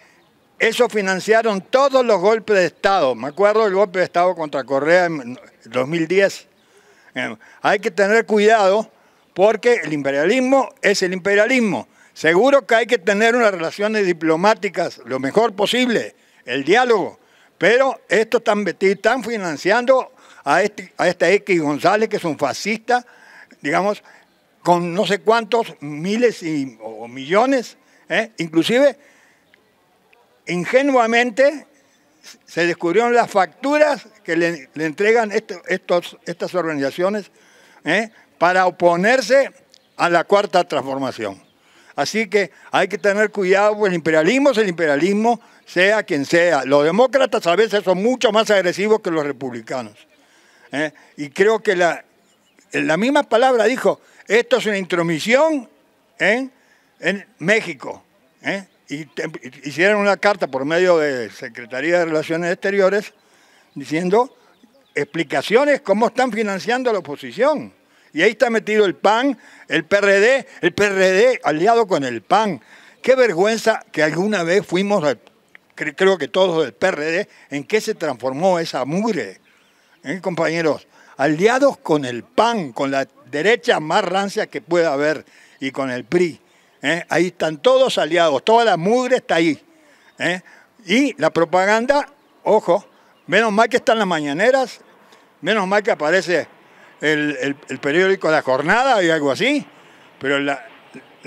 eso financiaron todos los golpes de Estado. Me acuerdo del golpe de Estado contra Correa en 2010. ¿Eh? hay que tener cuidado porque el imperialismo es el imperialismo. Seguro que hay que tener unas relaciones diplomáticas lo mejor posible, el diálogo, pero esto están, están financiando a este, a este X González, que es un fascista, digamos, con no sé cuántos miles o millones, ¿eh? inclusive ingenuamente se descubrieron las facturas que le, entregan estas organizaciones ¿eh? para oponerse a la cuarta transformación. Así que hay que tener cuidado, el imperialismo es el imperialismo, sea quien sea. Los demócratas a veces son mucho más agresivos que los republicanos. ¿eh? Y creo que la, en la misma palabra dijo, esto es una intromisión en, México. ¿eh? Y hicieron una carta por medio de Secretaría de Relaciones Exteriores diciendo explicaciones cómo están financiando la oposición. Y ahí está metido el PAN, el PRD, el PRD aliado con el PAN. Qué vergüenza que alguna vez fuimos, creo que todos del PRD, en qué se transformó esa mugre. ¿eh, compañeros? aliados con el PAN, con la derecha más rancia que pueda haber, y con el PRI. ¿eh? Ahí están todos aliados, toda la mugre está ahí. ¿eh? Y la propaganda, ojo, menos mal que están las mañaneras, menos mal que aparece el, periódico La Jornada y algo así, pero el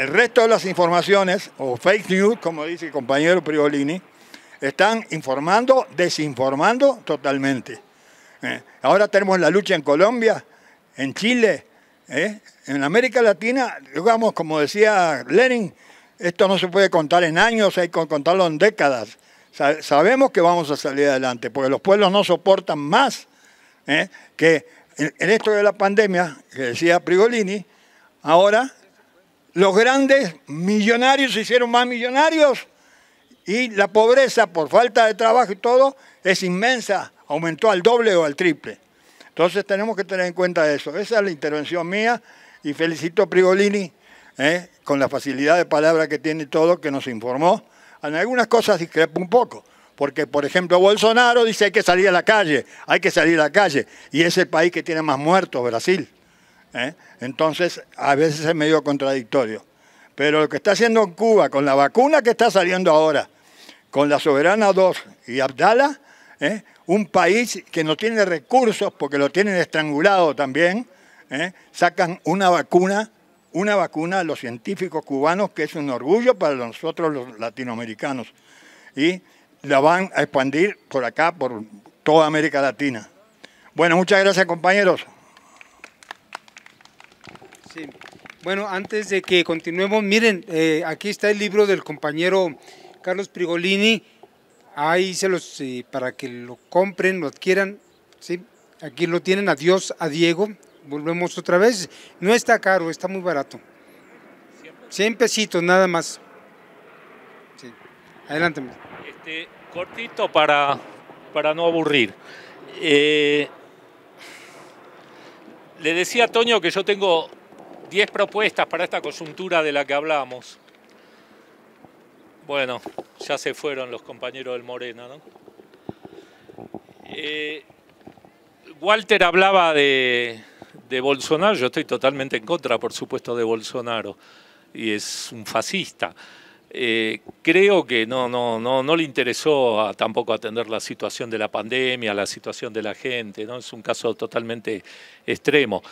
resto de las informaciones, o fake news, como dice el compañero Priolini, están informando, desinformando totalmente. Eh, ahora tenemos la lucha en Colombia, en Chile, eh, en América Latina, digamos, como decía Lenin, esto no se puede contar en años, hay que contarlo en décadas. sabemos que vamos a salir adelante, porque los pueblos no soportan más eh, que en esto de la pandemia, que decía Prigolini, ahora los grandes millonarios se hicieron más millonarios y la pobreza por falta de trabajo y todo es inmensa aumentó al doble o al triple. Entonces tenemos que tener en cuenta eso. Esa es la intervención mía y felicito a Prigolini ¿eh? con la facilidad de palabra que tiene todo, que nos informó. En algunas cosas discrepo un poco, porque por ejemplo Bolsonaro dice hay que salir a la calle, hay que salir a la calle, y es el país que tiene más muertos, Brasil. ¿eh? Entonces, a veces es medio contradictorio. Pero lo que está haciendo Cuba, con la vacuna que está saliendo ahora, con la Soberana 2 y Abdala, ¿eh? un país que no tiene recursos porque lo tienen estrangulado también, ¿eh? sacan una vacuna, una vacuna a los científicos cubanos que es un orgullo para nosotros los latinoamericanos y la van a expandir por acá, por toda América Latina. Bueno, muchas gracias compañeros. Bueno, antes de que continuemos, miren, eh, aquí está el libro del compañero Carlos Prigolini Ahí se los, eh, para que lo compren, lo adquieran, ¿sí? Aquí lo tienen, adiós a Diego, volvemos otra vez. No está caro, está muy barato. 100 pesitos nada más. Sí. Adelante. Este, cortito para, para no aburrir. Eh, le decía a Toño que yo tengo 10 propuestas para esta coyuntura de la que hablamos. Bueno, ya se fueron los compañeros del Moreno, ¿no? Eh, Walter hablaba de, Bolsonaro, yo estoy totalmente en contra, por supuesto, de Bolsonaro, y es un fascista. Eh, creo que no, no, no, no le interesó tampoco atender la situación de la pandemia, la situación de la gente, ¿no? Es un caso totalmente extremo.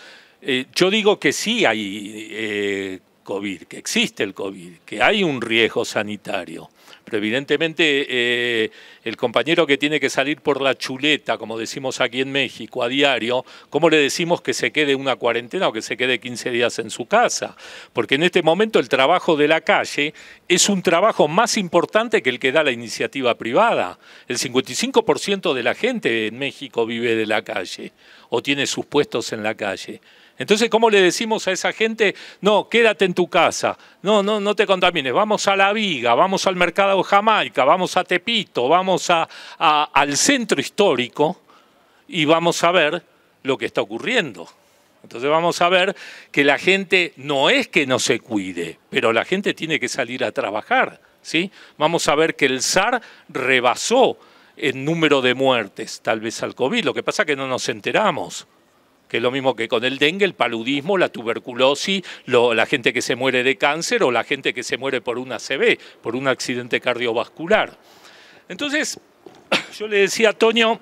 Eh, yo digo que sí hay COVID, que existe el COVID, que hay un riesgo sanitario. Pero evidentemente eh, el compañero que tiene que salir por la chuleta, como decimos aquí en México a diario, ¿cómo le decimos que se quede una cuarentena o que se quede 15 días en su casa? Porque en este momento el trabajo de la calle es un trabajo más importante que el que da la iniciativa privada. El 55% de la gente en México vive de la calle o tiene sus puestos en la calle. Entonces, ¿cómo le decimos a esa gente, no, quédate en tu casa, no, no, no te contamines, vamos a La Viga, vamos al Mercado Jamaica, vamos a Tepito, vamos a, al centro histórico y vamos a ver lo que está ocurriendo? Entonces vamos a ver que la gente no es que no se cuide, pero la gente tiene que salir a trabajar. ¿sí? Vamos a ver que el SAR rebasó el número de muertes, tal vez al COVID. Lo que pasa es que no nos enteramos que es lo mismo que con el dengue, el paludismo, la tuberculosis, la gente que se muere de cáncer o la gente que se muere por una ACV, por un accidente cardiovascular. Entonces, yo le decía a Toño,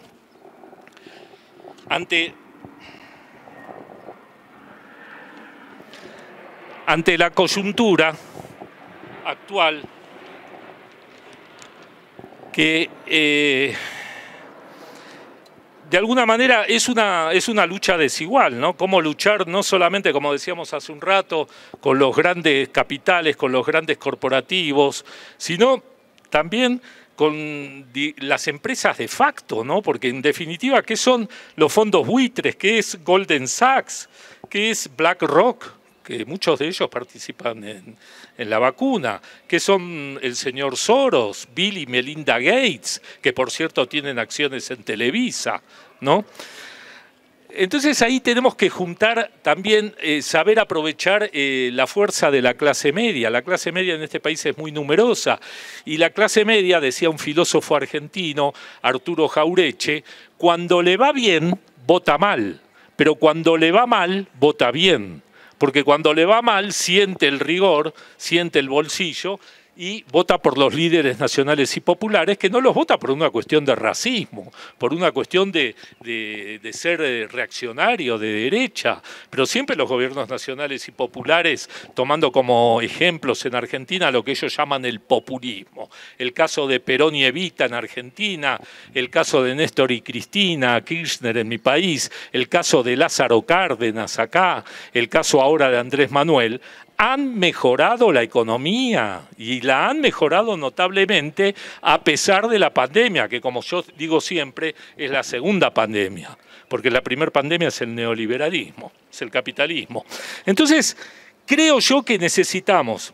ante, ante la coyuntura actual, que... Eh, de alguna manera es una, es una lucha desigual, ¿no? Cómo luchar no solamente, como decíamos hace un rato, con los grandes capitales, con los grandes corporativos, sino también con las empresas de facto, ¿no? Porque en definitiva, ¿qué son los fondos buitres? ¿Qué es Golden Sachs? ¿Qué es BlackRock? que muchos de ellos participan en, la vacuna, que son el señor Soros, Bill y Melinda Gates, que por cierto tienen acciones en Televisa, ¿no? Entonces ahí tenemos que juntar también, eh, saber aprovechar eh, la fuerza de la clase media. La clase media en este país es muy numerosa y la clase media, decía un filósofo argentino, Arturo Jaureche, cuando le va bien, vota mal, pero cuando le va mal, vota bien porque cuando le va mal siente el rigor, siente el bolsillo y vota por los líderes nacionales y populares, que no los vota por una cuestión de racismo, por una cuestión de, ser eh, reaccionario, de derecha, pero siempre los gobiernos nacionales y populares, tomando como ejemplos en Argentina lo que ellos llaman el populismo. El caso de Perón y Evita en Argentina, el caso de Néstor y Cristina, Kirchner en mi país, el caso de Lázaro Cárdenas acá, el caso ahora de Andrés Manuel, han mejorado la economía y la han mejorado notablemente a pesar de la pandemia, que como yo digo siempre es la segunda pandemia, porque la primera pandemia es el neoliberalismo, es el capitalismo. Entonces, creo yo que necesitamos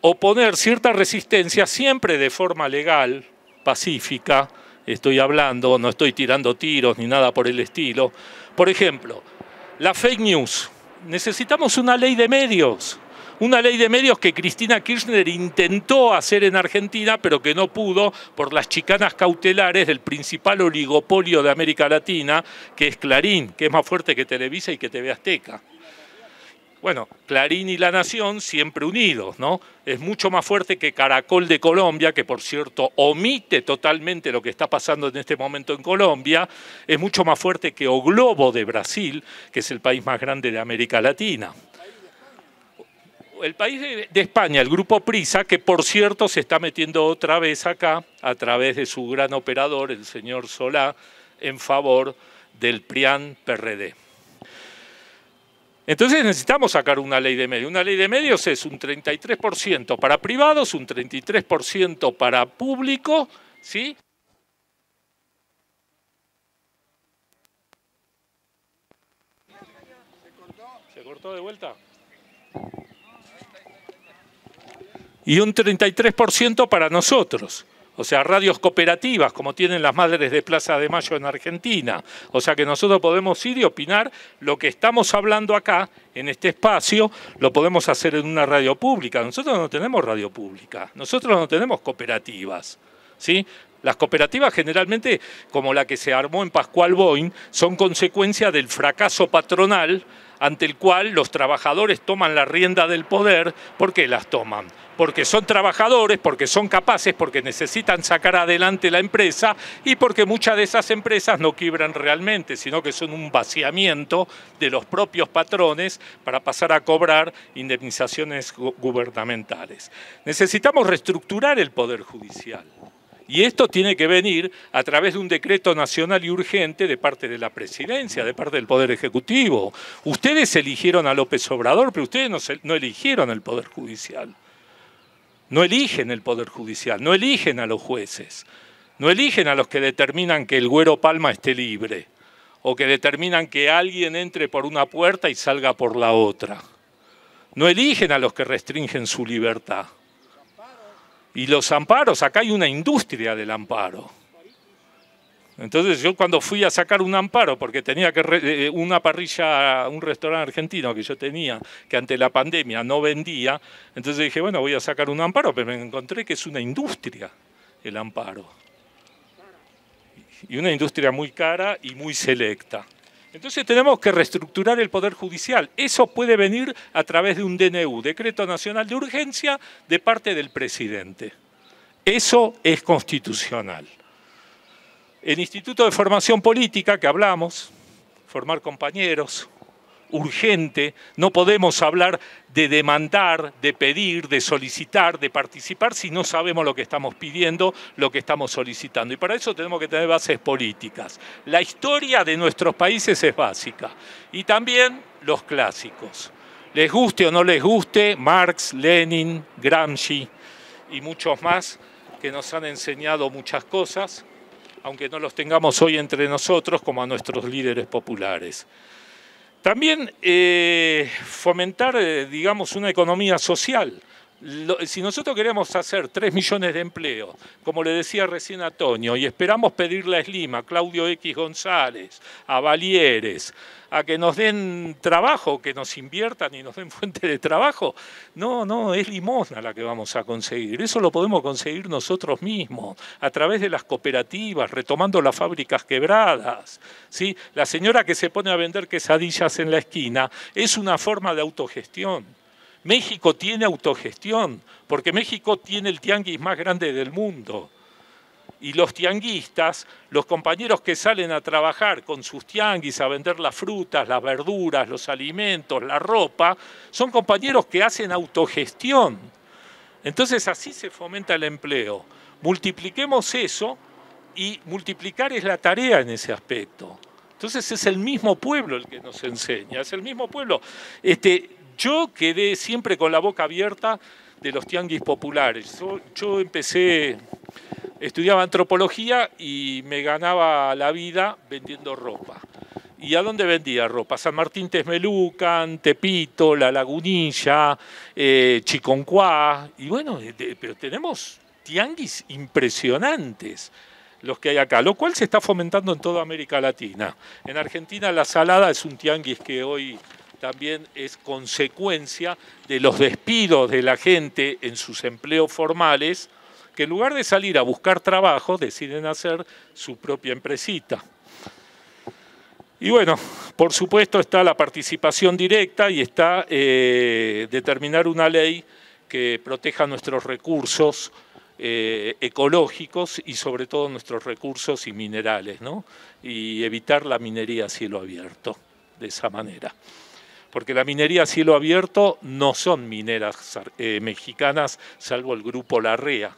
oponer cierta resistencia siempre de forma legal, pacífica, estoy hablando, no estoy tirando tiros ni nada por el estilo. Por ejemplo, la fake news necesitamos una ley de medios, una ley de medios que Cristina Kirchner intentó hacer en Argentina, pero que no pudo por las chicanas cautelares del principal oligopolio de América Latina, que es Clarín, que es más fuerte que Televisa y que TV Azteca. Bueno, Clarín y La Nación siempre unidos, ¿no? Es mucho más fuerte que Caracol de Colombia, que por cierto omite totalmente lo que está pasando en este momento en Colombia, es mucho más fuerte que O Globo de Brasil, que es el país más grande de América Latina el país de, España, el grupo Prisa, que por cierto se está metiendo otra vez acá a través de su gran operador, el señor Solá, en favor del PRIAN PRD. Entonces necesitamos sacar una ley de medios. Una ley de medios es un 33% para privados, un 33% para público, ¿sí? ¿Se cortó de vuelta? Y un 33% para nosotros o sea, radios cooperativas como tienen las madres de Plaza de Mayo en Argentina. O sea que nosotros podemos ir y opinar lo que estamos hablando acá, en este espacio, lo podemos hacer en una radio pública. Nosotros no tenemos radio pública, nosotros no tenemos cooperativas. ¿Sí? Las cooperativas generalmente, como la que se armó en Pascual Boin, son consecuencia del fracaso patronal ante el cual los trabajadores toman la rienda del poder. ¿Por qué las toman? Porque son trabajadores, porque son capaces, porque necesitan sacar adelante la empresa y porque muchas de esas empresas no quiebran realmente, sino que son un vaciamiento de los propios patrones para pasar a cobrar indemnizaciones gubernamentales. Necesitamos reestructurar el Poder Judicial. Y esto tiene que venir a través de un decreto nacional y urgente de parte de la presidencia, de parte del Poder Ejecutivo. Ustedes eligieron a López Obrador, pero ustedes no, eligieron el Poder Judicial. No eligen el Poder Judicial, no eligen a los jueces, no eligen a los que determinan que el Güero Palma esté libre o que determinan que alguien entre por una puerta y salga por la otra. No eligen a los que restringen su libertad. Y los amparos, acá hay una industria del amparo. Entonces yo cuando fui a sacar un amparo, porque tenía que eh, eh, una parrilla, un restaurante argentino que yo tenía, que ante la pandemia no vendía, entonces dije, bueno, voy a sacar un amparo, pero me encontré que es una industria el amparo. Y una industria muy cara y muy selecta. Entonces tenemos que reestructurar el Poder Judicial. Eso puede venir a través de un DNU, Decreto Nacional de Urgencia, de parte del presidente. Eso es constitucional. El Instituto de Formación Política que hablamos, formar compañeros, urgente, no podemos hablar de demandar, de pedir, de solicitar, de participar si no sabemos lo que estamos pidiendo, lo que estamos solicitando. Y para eso tenemos que tener bases políticas. La historia de nuestros países es básica y también los clásicos. Les guste o no les guste, Marx, Lenin, Gramsci y muchos más que nos han enseñado muchas cosas, aunque no los tengamos hoy entre nosotros como a nuestros líderes populares. También eh, fomentar, eh, digamos, una economía social, si nosotros queremos hacer 3 millones de empleos, como le decía recién a y esperamos pedirle a Lima, a Claudio X González, a Valieres, a que nos den trabajo, que nos inviertan y nos den fuente de trabajo, no, no, es limosna la que vamos a conseguir. Eso lo podemos conseguir nosotros mismos, a través de las cooperativas, retomando las fábricas quebradas. ¿sí? La señora que se pone a vender quesadillas en la esquina es una forma de autogestión. México tiene autogestión, porque México tiene el tianguis más grande del mundo. Y los tianguistas, los compañeros que salen a trabajar con sus tianguis a vender las frutas, las verduras, los alimentos, la ropa, son compañeros que hacen autogestión. Entonces así se fomenta el empleo. Multipliquemos eso y multiplicar es la tarea en ese aspecto. Entonces es el mismo pueblo el que nos enseña, es el mismo pueblo. Este, yo quedé siempre con la boca abierta de los tianguis populares. Yo, empecé, estudiaba antropología y me ganaba la vida vendiendo ropa. ¿Y a dónde vendía ropa? San Martín Tesmelucan, Tepito, La Lagunilla, eh, Chiconcuá. Y bueno, pero tenemos tianguis impresionantes los que hay acá, lo cual se está fomentando en toda América Latina. En Argentina la salada es un tianguis que hoy también es consecuencia de los despidos de la gente en sus empleos formales, que en lugar de salir a buscar trabajo, deciden hacer su propia empresita. Y bueno, por supuesto está la participación directa y está eh, determinar una ley que proteja nuestros recursos eh, ecológicos y sobre todo nuestros recursos y minerales, ¿no? Y evitar la minería a cielo abierto de esa manera porque la minería a cielo abierto no son mineras eh, mexicanas, salvo el grupo Larrea.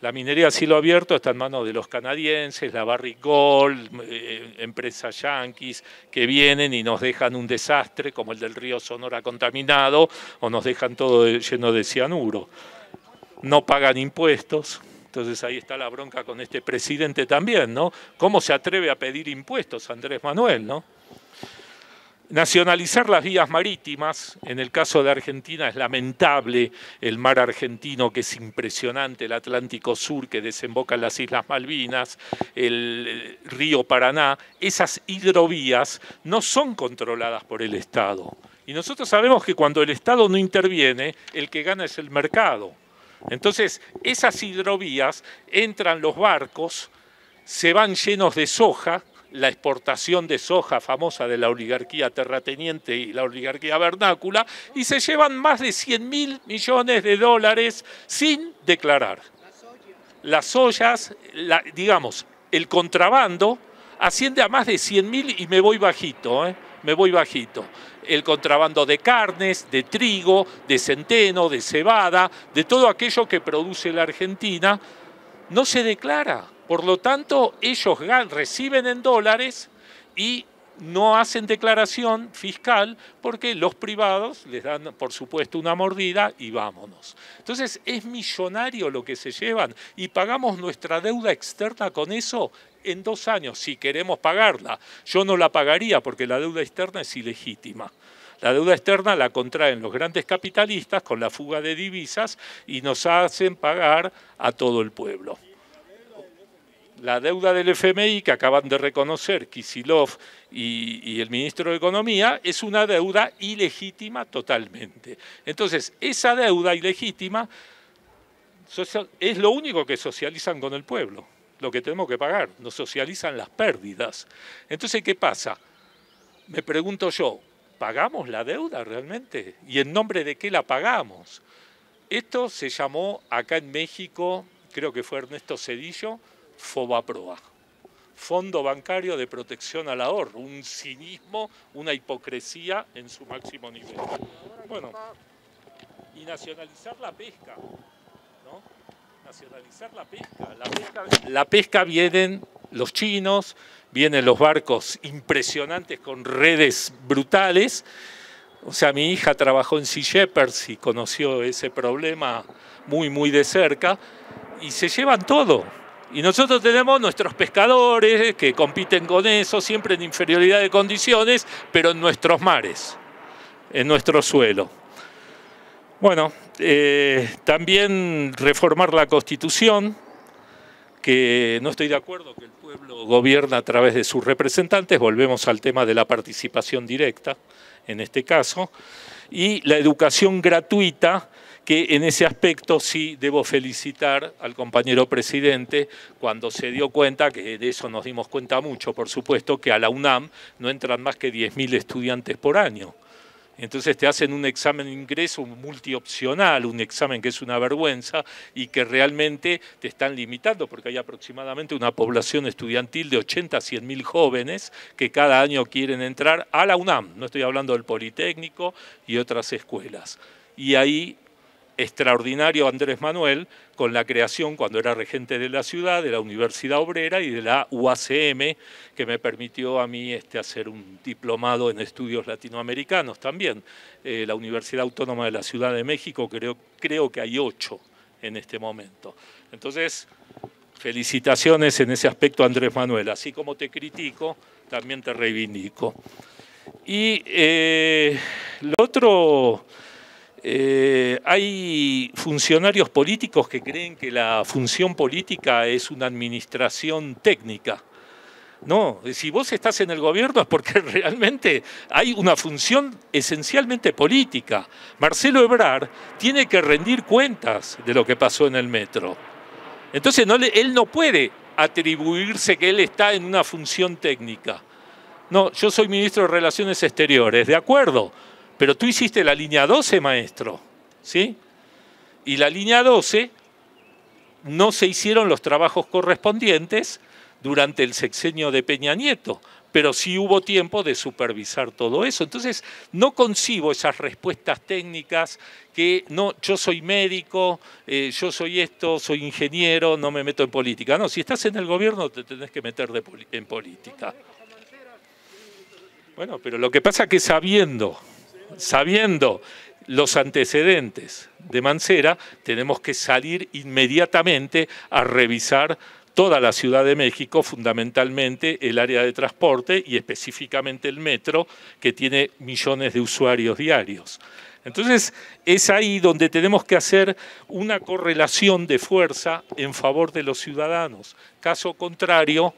La minería a cielo abierto está en manos de los canadienses, la Barrick Gold, eh, eh, empresas yanquis que vienen y nos dejan un desastre como el del río Sonora contaminado o nos dejan todo lleno de cianuro. No pagan impuestos. Entonces ahí está la bronca con este presidente también, ¿no? ¿Cómo se atreve a pedir impuestos Andrés Manuel, ¿no? Nacionalizar las vías marítimas, en el caso de Argentina es lamentable el mar argentino que es impresionante, el Atlántico Sur que desemboca en las Islas Malvinas, el eh, río Paraná, esas hidrovías no son controladas por el Estado. Y nosotros sabemos que cuando el Estado no interviene, el que gana es el mercado. Entonces, esas hidrovías entran los barcos, se van llenos de soja, la exportación de soja famosa de la oligarquía terrateniente y la oligarquía vernácula, y se llevan más de 100 mil millones de dólares sin declarar. Las ollas, digamos, el contrabando asciende a más de 100 mil y me voy bajito, ¿eh? me voy bajito. El contrabando de carnes, de trigo, de centeno, de cebada, de todo aquello que produce la Argentina, no se declara. Por lo tanto, ellos reciben en dólares y no hacen declaración fiscal porque los privados les dan, por supuesto, una mordida y vámonos. Entonces, es millonario lo que se llevan y pagamos nuestra deuda externa con eso en dos años, si queremos pagarla. Yo no la pagaría porque la deuda externa es ilegítima. La deuda externa la contraen los grandes capitalistas con la fuga de divisas y nos hacen pagar a todo el pueblo la deuda del FMI que acaban de reconocer Kisilov y, y, el ministro de Economía es una deuda ilegítima totalmente. Entonces, esa deuda ilegítima es lo único que socializan con el pueblo, lo que tenemos que pagar, nos socializan las pérdidas. Entonces, ¿qué pasa? Me pregunto yo, ¿pagamos la deuda realmente? ¿Y en nombre de qué la pagamos? Esto se llamó acá en México, creo que fue Ernesto Cedillo, Fobaproa, Fondo Bancario de Protección al Ahorro, un cinismo, una hipocresía en su máximo nivel. Bueno, y nacionalizar la pesca, ¿no? Nacionalizar la pesca. La pesca, la pesca vienen los chinos, vienen los barcos impresionantes con redes brutales. O sea, mi hija trabajó en Sea Shepherds y conoció ese problema muy, muy de cerca. Y se llevan todo. Y nosotros tenemos nuestros pescadores que compiten con eso, siempre en inferioridad de condiciones, pero en nuestros mares, en nuestro suelo. Bueno, eh, también reformar la Constitución, que no estoy de acuerdo que el pueblo gobierna a través de sus representantes, volvemos al tema de la participación directa en este caso, y la educación gratuita que en ese aspecto sí debo felicitar al compañero presidente cuando se dio cuenta, que de eso nos dimos cuenta mucho, por supuesto, que a la UNAM no entran más que 10.000 estudiantes por año. Entonces te hacen un examen de ingreso multiopcional, un examen que es una vergüenza y que realmente te están limitando, porque hay aproximadamente una población estudiantil de 80 a 100.000 jóvenes que cada año quieren entrar a la UNAM, no estoy hablando del Politécnico y otras escuelas. Y ahí extraordinario Andrés Manuel con la creación, cuando era regente de la ciudad, de la Universidad Obrera y de la UACM, que me permitió a mí este, hacer un diplomado en estudios latinoamericanos también. Eh, la Universidad Autónoma de la Ciudad de México, creo, creo que hay ocho en este momento. Entonces, felicitaciones en ese aspecto, Andrés Manuel. Así como te critico, también te reivindico. Y eh, lo otro eh, hay funcionarios políticos que creen que la función política es una administración técnica. No, si vos estás en el gobierno es porque realmente hay una función esencialmente política. Marcelo Ebrard tiene que rendir cuentas de lo que pasó en el metro. Entonces él no puede atribuirse que él está en una función técnica. No, yo soy ministro de Relaciones Exteriores, de acuerdo, pero tú hiciste la línea 12, maestro, ¿sí? Y la línea 12 no se hicieron los trabajos correspondientes durante el sexenio de Peña Nieto, pero sí hubo tiempo de supervisar todo eso. Entonces, no concibo esas respuestas técnicas que no, yo soy médico, eh, yo soy esto, soy ingeniero, no me meto en política. No, si estás en el gobierno te tenés que meter en política. Bueno, pero lo que pasa es que sabiendo sabiendo los antecedentes de Mancera, tenemos que salir inmediatamente a revisar toda la Ciudad de México, fundamentalmente el área de transporte y específicamente el metro, que tiene millones de usuarios diarios. Entonces, es ahí donde tenemos que hacer una correlación de fuerza en favor de los ciudadanos. Caso contrario,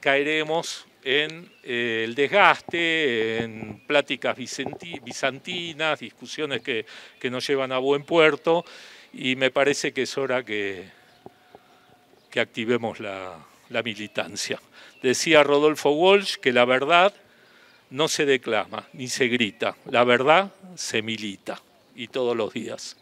caeremos en eh, el desgaste, en pláticas bizantinas, discusiones que, que nos llevan a buen puerto, y me parece que es hora que, que activemos la, la militancia. Decía Rodolfo Walsh que la verdad no se declama ni se grita, la verdad se milita, y todos los días.